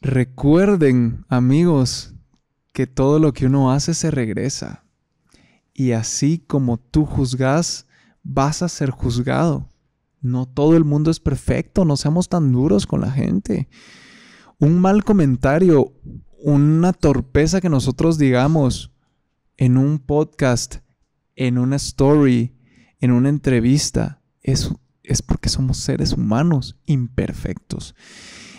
Recuerden, amigos, que todo lo que uno hace se regresa. Y así como tú juzgas, vas a ser juzgado. No todo el mundo es perfecto, no seamos tan duros con la gente. Un mal comentario, una torpeza que nosotros digamos en un podcast, en una story, en una entrevista, es, es porque somos seres humanos imperfectos.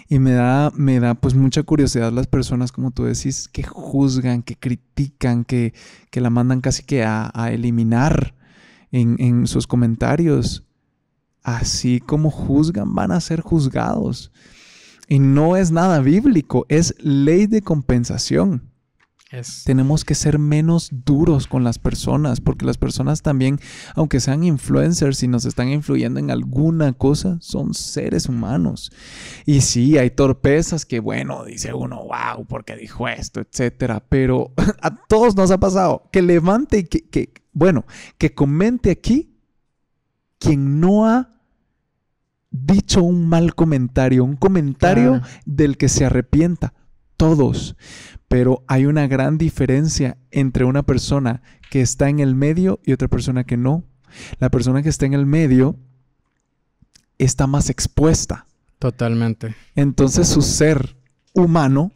Y me da, me da pues mucha curiosidad las personas, como tú decís, que juzgan, que critican, que, la mandan casi que a, eliminar en, en, sus comentarios. Así como juzgan, van a ser juzgados. Y no es nada bíblico, es ley de compensación. Tenemos que ser menos duros con las personas, porque las personas también, aunque sean influencers y nos están influyendo en alguna cosa, son seres humanos. Y sí, hay torpezas que, bueno, dice uno, wow, porque dijo esto, etcétera, pero a todos nos ha pasado que levante y que, bueno, que comente aquí quien no ha dicho un mal comentario, un comentario del que se arrepienta. Todos pero hay una gran diferencia entre una persona que está en el medio y otra persona que no. La persona que está en el medio está más expuesta. Totalmente. Entonces su ser humano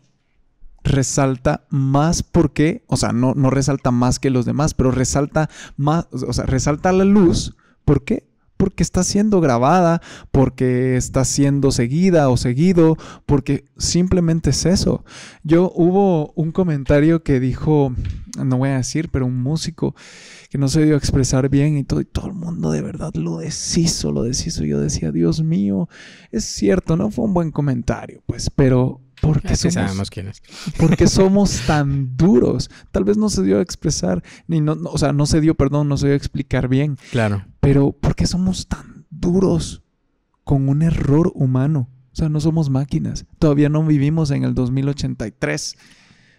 resalta más porque, o sea, no, no resalta más que los demás, pero resalta más, o sea, resalta la luz. porque. qué? porque está siendo grabada, porque está siendo seguida o seguido, porque simplemente es eso. Yo hubo un comentario que dijo, no voy a decir, pero un músico que no se dio a expresar bien y todo, y todo el mundo de verdad lo deshizo, lo deshizo. Yo decía, Dios mío, es cierto, no fue un buen comentario, pues, pero porque somos, Porque somos tan duros. Tal vez no se dio a expresar, ni no, o sea, no se dio, perdón, no se dio a explicar bien. Claro. Pero ¿por qué somos tan duros con un error humano? O sea, no somos máquinas. Todavía no vivimos en el 2083.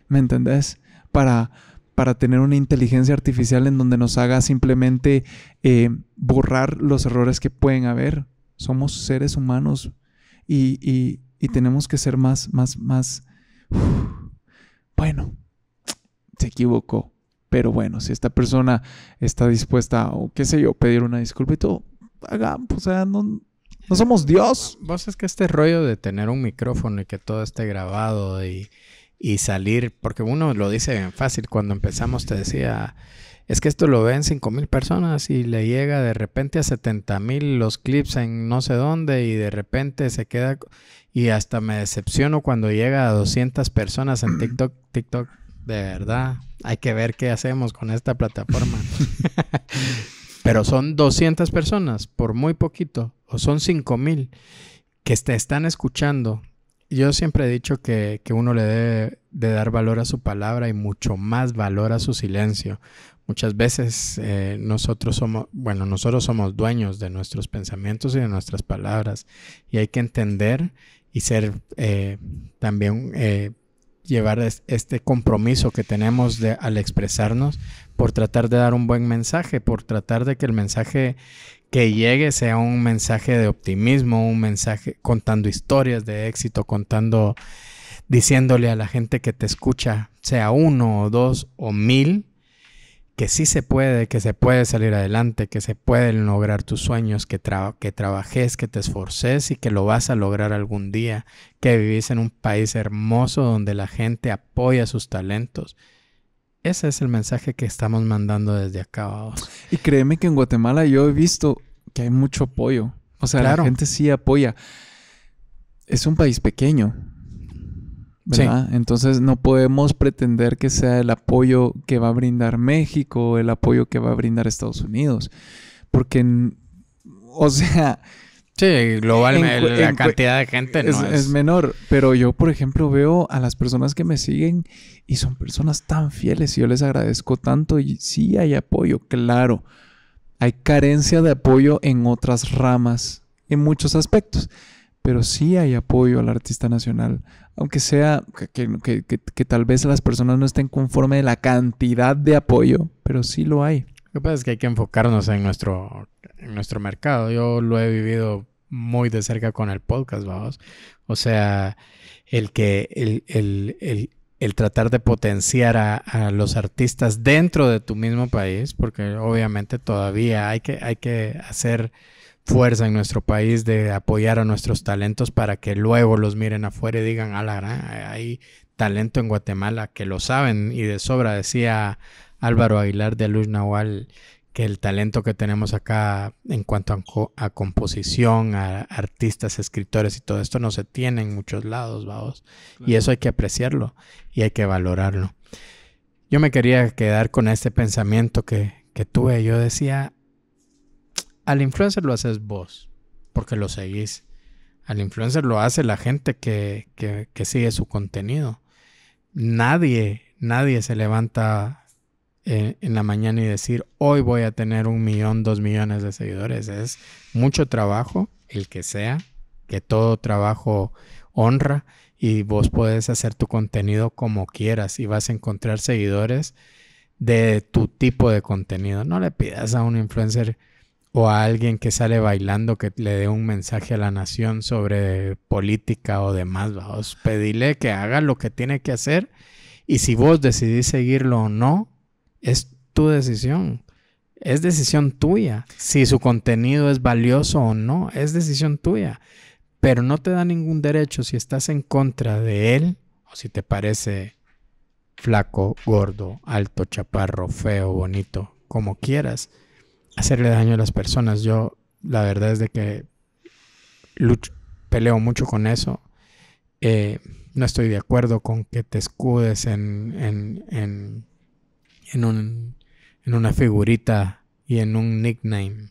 ¿Me entendés? Para, para tener una inteligencia artificial en donde nos haga simplemente eh, borrar los errores que pueden haber. Somos seres humanos y y tenemos que ser más, más, más... bueno, se equivocó. Pero bueno, si esta persona está dispuesta o qué sé yo, pedir una disculpa y todo, haga, o sea, no, no somos Dios. Vos es que este rollo de tener un micrófono y que todo esté grabado y, y salir, porque uno lo dice bien fácil, cuando empezamos te decía, es que esto lo ven 5 mil personas y le llega de repente a 70 mil los clips en no sé dónde y de repente se queda... Y hasta me decepciono cuando llega a 200 personas en TikTok. TikTok, de verdad, hay que ver qué hacemos con esta plataforma. Pero son 200 personas, por muy poquito, o son 5000 que te están escuchando. Yo siempre he dicho que, que uno le debe de dar valor a su palabra y mucho más valor a su silencio. Muchas veces eh, nosotros somos, bueno, nosotros somos dueños de nuestros pensamientos y de nuestras palabras y hay que entender y ser eh, también eh, llevar este compromiso que tenemos al expresarnos por tratar de dar un buen mensaje, por tratar de que el mensaje que llegue sea un mensaje de optimismo, un mensaje contando historias de éxito, contando, diciéndole a la gente que te escucha, sea uno o dos o mil, que sí se puede, que se puede salir adelante, que se pueden lograr tus sueños, que, que trabajes, que te esforces y que lo vas a lograr algún día, que vivís en un país hermoso donde la gente apoya sus talentos. Ese es el mensaje que estamos mandando desde acá. Y créeme que en Guatemala yo he visto que hay mucho apoyo. O sea, la gente sí apoya. Es un país pequeño, entonces no podemos pretender que sea el apoyo que va a brindar México, O el apoyo que va a brindar Estados Unidos, porque, o sea... Sí, globalmente la cantidad de gente es, menor, pero yo, por ejemplo, veo a las personas que me siguen y son personas tan fieles y yo les agradezco tanto y sí hay apoyo, claro. Hay carencia de apoyo en otras ramas, en muchos aspectos pero sí hay apoyo al artista nacional, aunque sea que, tal vez las personas no estén conforme de la cantidad de apoyo, pero sí lo hay. Lo que pasa es que hay que enfocarnos en nuestro, en nuestro mercado. Yo lo he vivido muy de cerca con el podcast, vamos. O sea, el que el, el, el, el tratar de potenciar a, los artistas dentro de tu mismo país, porque obviamente todavía hay que, hay que hacer fuerza en nuestro país de apoyar a nuestros talentos para que luego los miren afuera y digan, a la gran, hay talento en Guatemala, que lo saben y de sobra, decía Álvaro Aguilar de Luz Nahual, que el talento que tenemos acá en cuanto a, composición, a artistas, escritores y todo esto no se tiene en muchos lados, vamos. Y eso hay que apreciarlo y hay que valorarlo. Yo me quería quedar con este pensamiento que, que tuve. Yo decía, al influencer lo haces vos, porque lo seguís. Al influencer lo hace la gente que, sigue su contenido. Nadie, nadie se levanta en, eh, en, la mañana y decir, hoy voy a tener un millón, dos millones de seguidores. Es mucho trabajo, el que sea, que todo trabajo honra y vos puedes hacer tu contenido como quieras y vas a encontrar seguidores de tu tipo de contenido. No le pidas a un influencer o a alguien que sale bailando que le dé un mensaje a la nación sobre política o demás, vamos, que haga lo que tiene que hacer y si vos decidís seguirlo o no, es tu decisión. Es decisión tuya. Si su contenido es valioso o no, es decisión tuya. Pero no te da ningún derecho si estás en contra de él o si te parece flaco, gordo, alto, chaparro, feo, bonito, como quieras hacerle daño a las personas. Yo, la verdad es de que peleo mucho con eso. Eh, no estoy de acuerdo con que te escudes en, en, en, en, un, en una figurita y en un nickname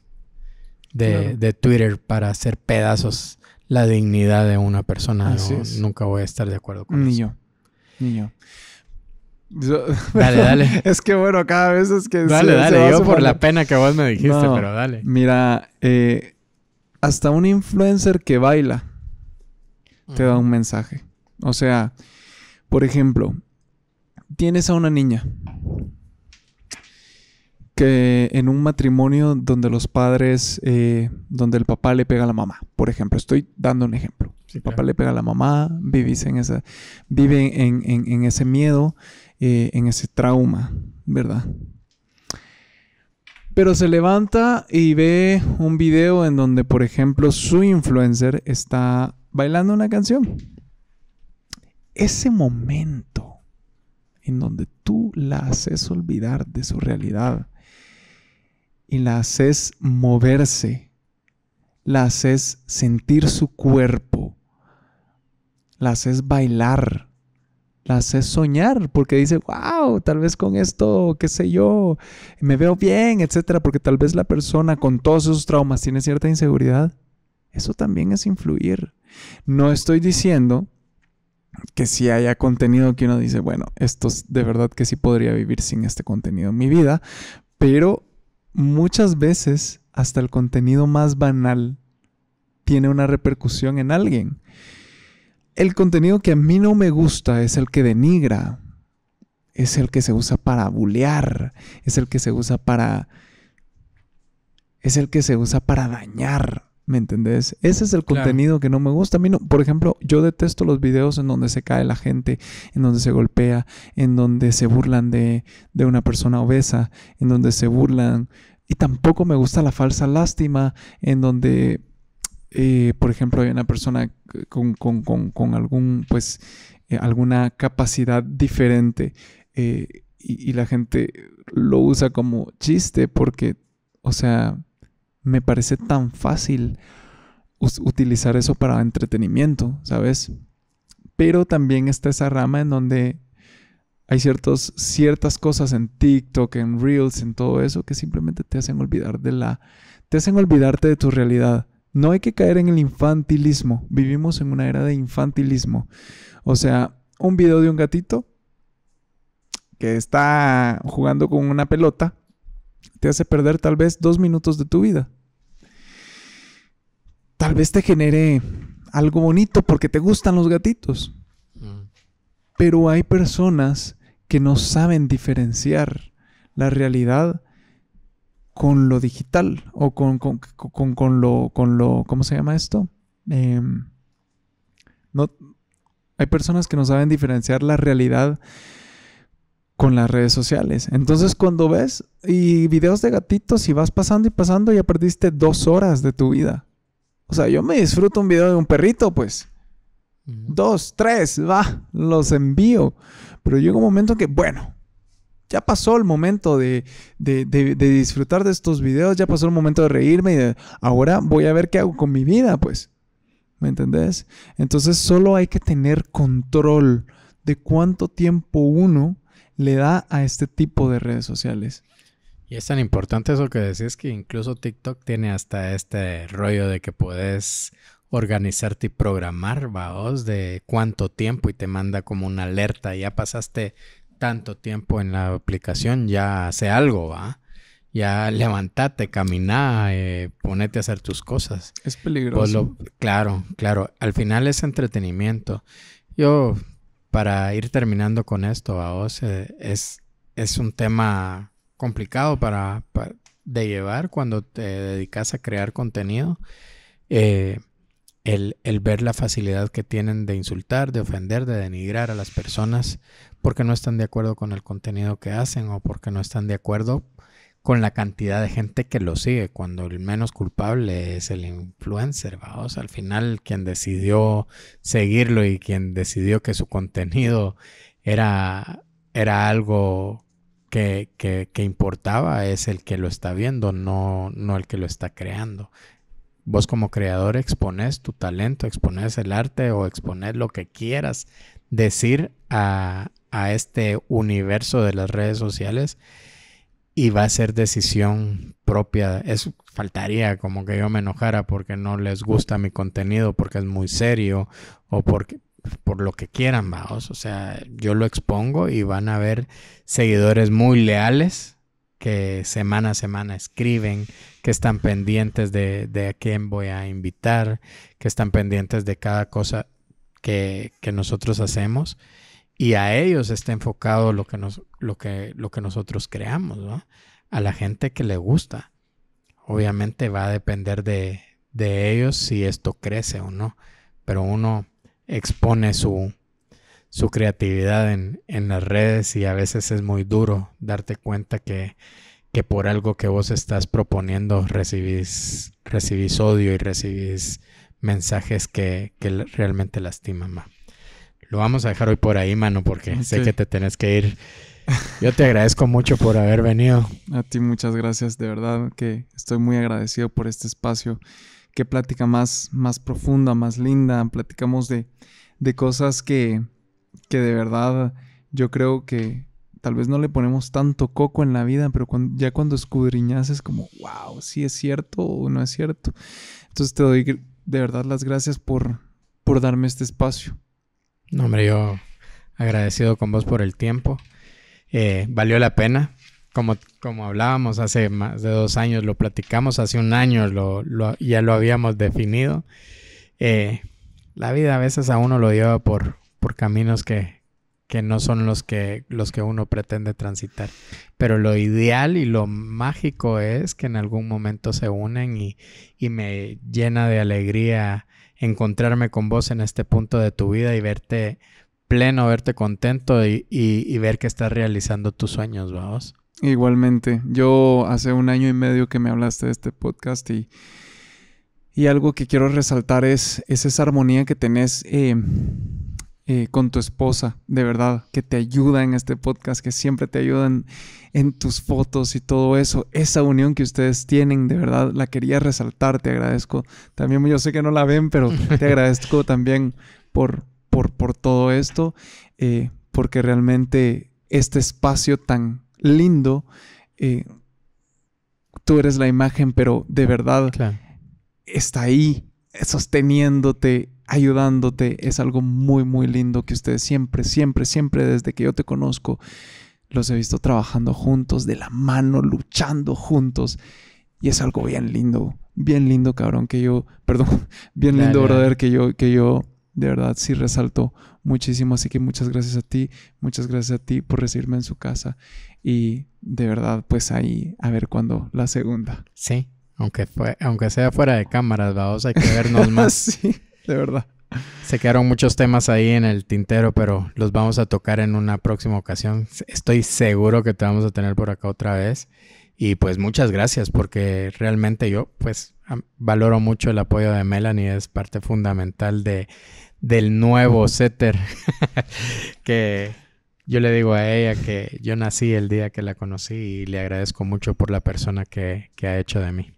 de, Twitter para hacer pedazos la dignidad de una persona. Nunca voy a estar de acuerdo con eso. Ni yo. yo. dale, dale. Es que bueno, cada vez es que. Dale, dale, yo por la pena que vos me dijiste, pero dale. Mira, eh, hasta un influencer que baila te da un mensaje. O sea, por ejemplo, tienes a una niña que en un matrimonio donde los padres, eh, donde el papá le pega a la mamá, por ejemplo, estoy dando un ejemplo. Si papá le pega a la mamá, vivís en esa, Vive en ese miedo, eh, en ese trauma, ¿verdad? Pero se levanta y ve un video en donde, por ejemplo, su influencer está bailando una canción. Ese momento en donde tú la haces olvidar de su realidad y la haces moverse, la haces sentir su cuerpo, la haces bailar la soñar porque dice, wow, tal vez con esto, qué sé yo, me veo bien, etcétera, porque tal vez la persona con todos esos traumas tiene cierta inseguridad. Eso también es influir. No estoy diciendo que si haya contenido que uno dice, bueno, esto es de verdad que sí podría vivir sin este contenido en mi vida, pero muchas veces hasta el contenido más banal tiene una repercusión en alguien. El contenido que a mí no me gusta es el que denigra, es el que se usa para bulear, es el que se usa para... es el que se usa para dañar, ¿me entendés? Ese es el contenido que no me gusta. A mí por ejemplo, yo detesto los videos en donde se cae la gente, en donde se golpea, en donde se burlan de, de una persona obesa, en donde se burlan... Y tampoco me gusta la falsa lástima, en donde eh, por ejemplo, hay una persona con, algún, pues, eh, alguna capacidad diferente eh, y, y, la gente lo usa como chiste porque, o sea, me parece tan fácil utilizar eso para entretenimiento, ¿sabes? Pero también está esa rama en donde hay ciertos, ciertas cosas en TikTok, en Reels, en todo eso, que simplemente te hacen olvidar de la. te hacen olvidarte de tu realidad no hay que caer en el infantilismo. Vivimos en una era de infantilismo. O sea, un video de un gatito que está jugando con una pelota te hace perder tal vez dos minutos de tu vida. Tal vez te genere algo bonito porque te gustan los gatitos. Mm. Pero hay personas que no saben diferenciar la realidad con lo digital o con, con, lo, con lo, ¿cómo se llama esto? Em, no, hay personas que no saben diferenciar la realidad con las redes sociales. Entonces cuando ves y videos de gatitos y vas pasando y pasando, ya perdiste dos horas de tu vida. O sea, yo me disfruto un video de un perrito, pues. Dos, tres, va, los envío. Pero llega un momento que, bueno, ya pasó el momento de, disfrutar de estos videos, ya pasó el momento de reírme y de, ahora voy a ver qué hago con mi vida, pues. ¿Me entendés? Entonces solo hay que tener control de cuánto tiempo uno le da a este tipo de redes sociales. Y es tan importante eso que decías que incluso TikTok tiene hasta este rollo de que puedes organizarte y programar, vaos, de cuánto tiempo y te manda como una alerta, ya pasaste tanto tiempo en la aplicación, ya hace algo, ¿va? Ya levantate, camina eh, ponete a hacer tus cosas. Es pues peligroso. claro, claro. Al final es entretenimiento. Yo, para ir terminando con esto, a vos, es, es un tema complicado para, para, de llevar cuando te dedicas a crear contenido. Eh, el, ver la facilidad que tienen de insultar, de ofender, de denigrar a las personas porque no están de acuerdo con el contenido que hacen o porque no están de acuerdo con la cantidad de gente que lo sigue, cuando el menos culpable es el influencer, vamos, al final quien decidió seguirlo y quien decidió que su contenido era, era algo que, importaba es el que lo está viendo, no, no el que lo está creando. Vos como creador expones tu talento, expones el arte o expones lo que quieras decir a, este universo de las redes sociales y va a ser decisión propia. Es faltaría como que yo me enojara porque no les gusta mi contenido, porque es muy serio o porque por lo que quieran, vamos. O sea, yo lo expongo y van a haber seguidores muy leales que semana a semana escriben, que están pendientes de, a quién voy a invitar, que están pendientes de cada cosa que, nosotros hacemos y a ellos está enfocado lo que, nos, lo que, lo que nosotros creamos, A la gente que le gusta. Obviamente va a depender de, ellos si esto crece o no, pero uno expone su, creatividad en las redes y a veces es muy duro darte cuenta que que por algo que vos estás proponiendo recibís, recibís odio y recibís mensajes que, realmente lastiman Lo vamos a dejar hoy por ahí, mano, porque sé que te tenés que ir. Yo te agradezco mucho por haber venido. A ti muchas gracias, de verdad que estoy muy agradecido por este espacio. Qué plática más, más profunda, más linda. Platicamos de, cosas que de verdad yo creo que tal vez no le ponemos tanto coco en la vida, pero ya cuando escudriñas es como, wow, si ¿sí es cierto o no es cierto. Entonces te doy de verdad las gracias por, por darme este espacio. No, hombre, yo agradecido con vos por el tiempo. Eh, valió la pena. Como, como hablábamos hace más de dos años, lo platicamos hace un año, ya lo habíamos definido. Eh, la vida a veces a uno lo lleva por, por caminos que, que no son los que, los que uno pretende transitar. Pero lo ideal y lo mágico es que en algún momento se unen y, y me llena de alegría encontrarme con vos en este punto de tu vida y verte pleno, verte contento y, y, ver que estás realizando tus sueños, vamos. Igualmente, yo hace un año y medio que me hablaste de este podcast y, y algo que quiero resaltar es, esa armonía que tenés. Eh, eh, con tu esposa, de verdad, que te ayuda en este podcast, que siempre te ayudan en tus fotos y todo eso. Esa unión que ustedes tienen, de verdad, la quería resaltar, te agradezco. También yo sé que no la ven, pero te agradezco también por, por, por todo esto, eh, porque realmente este espacio tan lindo, eh, tú eres la imagen, pero de verdad está ahí sosteniéndote ayudándote es algo muy, muy lindo que ustedes siempre, siempre, siempre desde que yo te conozco, los he visto trabajando juntos, de la mano, luchando juntos. Y es algo bien lindo, bien lindo, cabrón, que yo, perdón, bien lindo, brother, que yo, que yo de verdad sí resalto muchísimo. Así que muchas gracias a ti, muchas gracias a ti por recibirme en su casa. Y de verdad, pues ahí, a ver cuándo la segunda. Sí, aunque, fue, aunque sea fuera de cámaras, vamos, hay que vernos más de verdad. Se quedaron muchos temas ahí en el tintero, pero los vamos a tocar en una próxima ocasión. Estoy seguro que te vamos a tener por acá otra vez. Y pues muchas gracias porque realmente yo pues valoro mucho el apoyo de Melanie, es parte fundamental de, del nuevo setter que yo le digo a ella que yo nací el día que la conocí y le agradezco mucho por la persona que, que ha hecho de mí.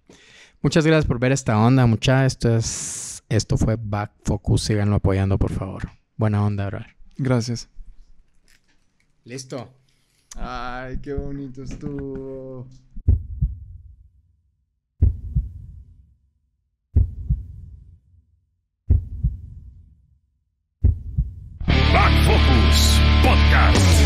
Muchas gracias por ver esta onda, mucha. Esto es esto fue Back Focus. Síganlo apoyando, por favor. Buena onda, bro. Gracias. Listo. Ay, qué bonito estuvo. Back Focus Podcast.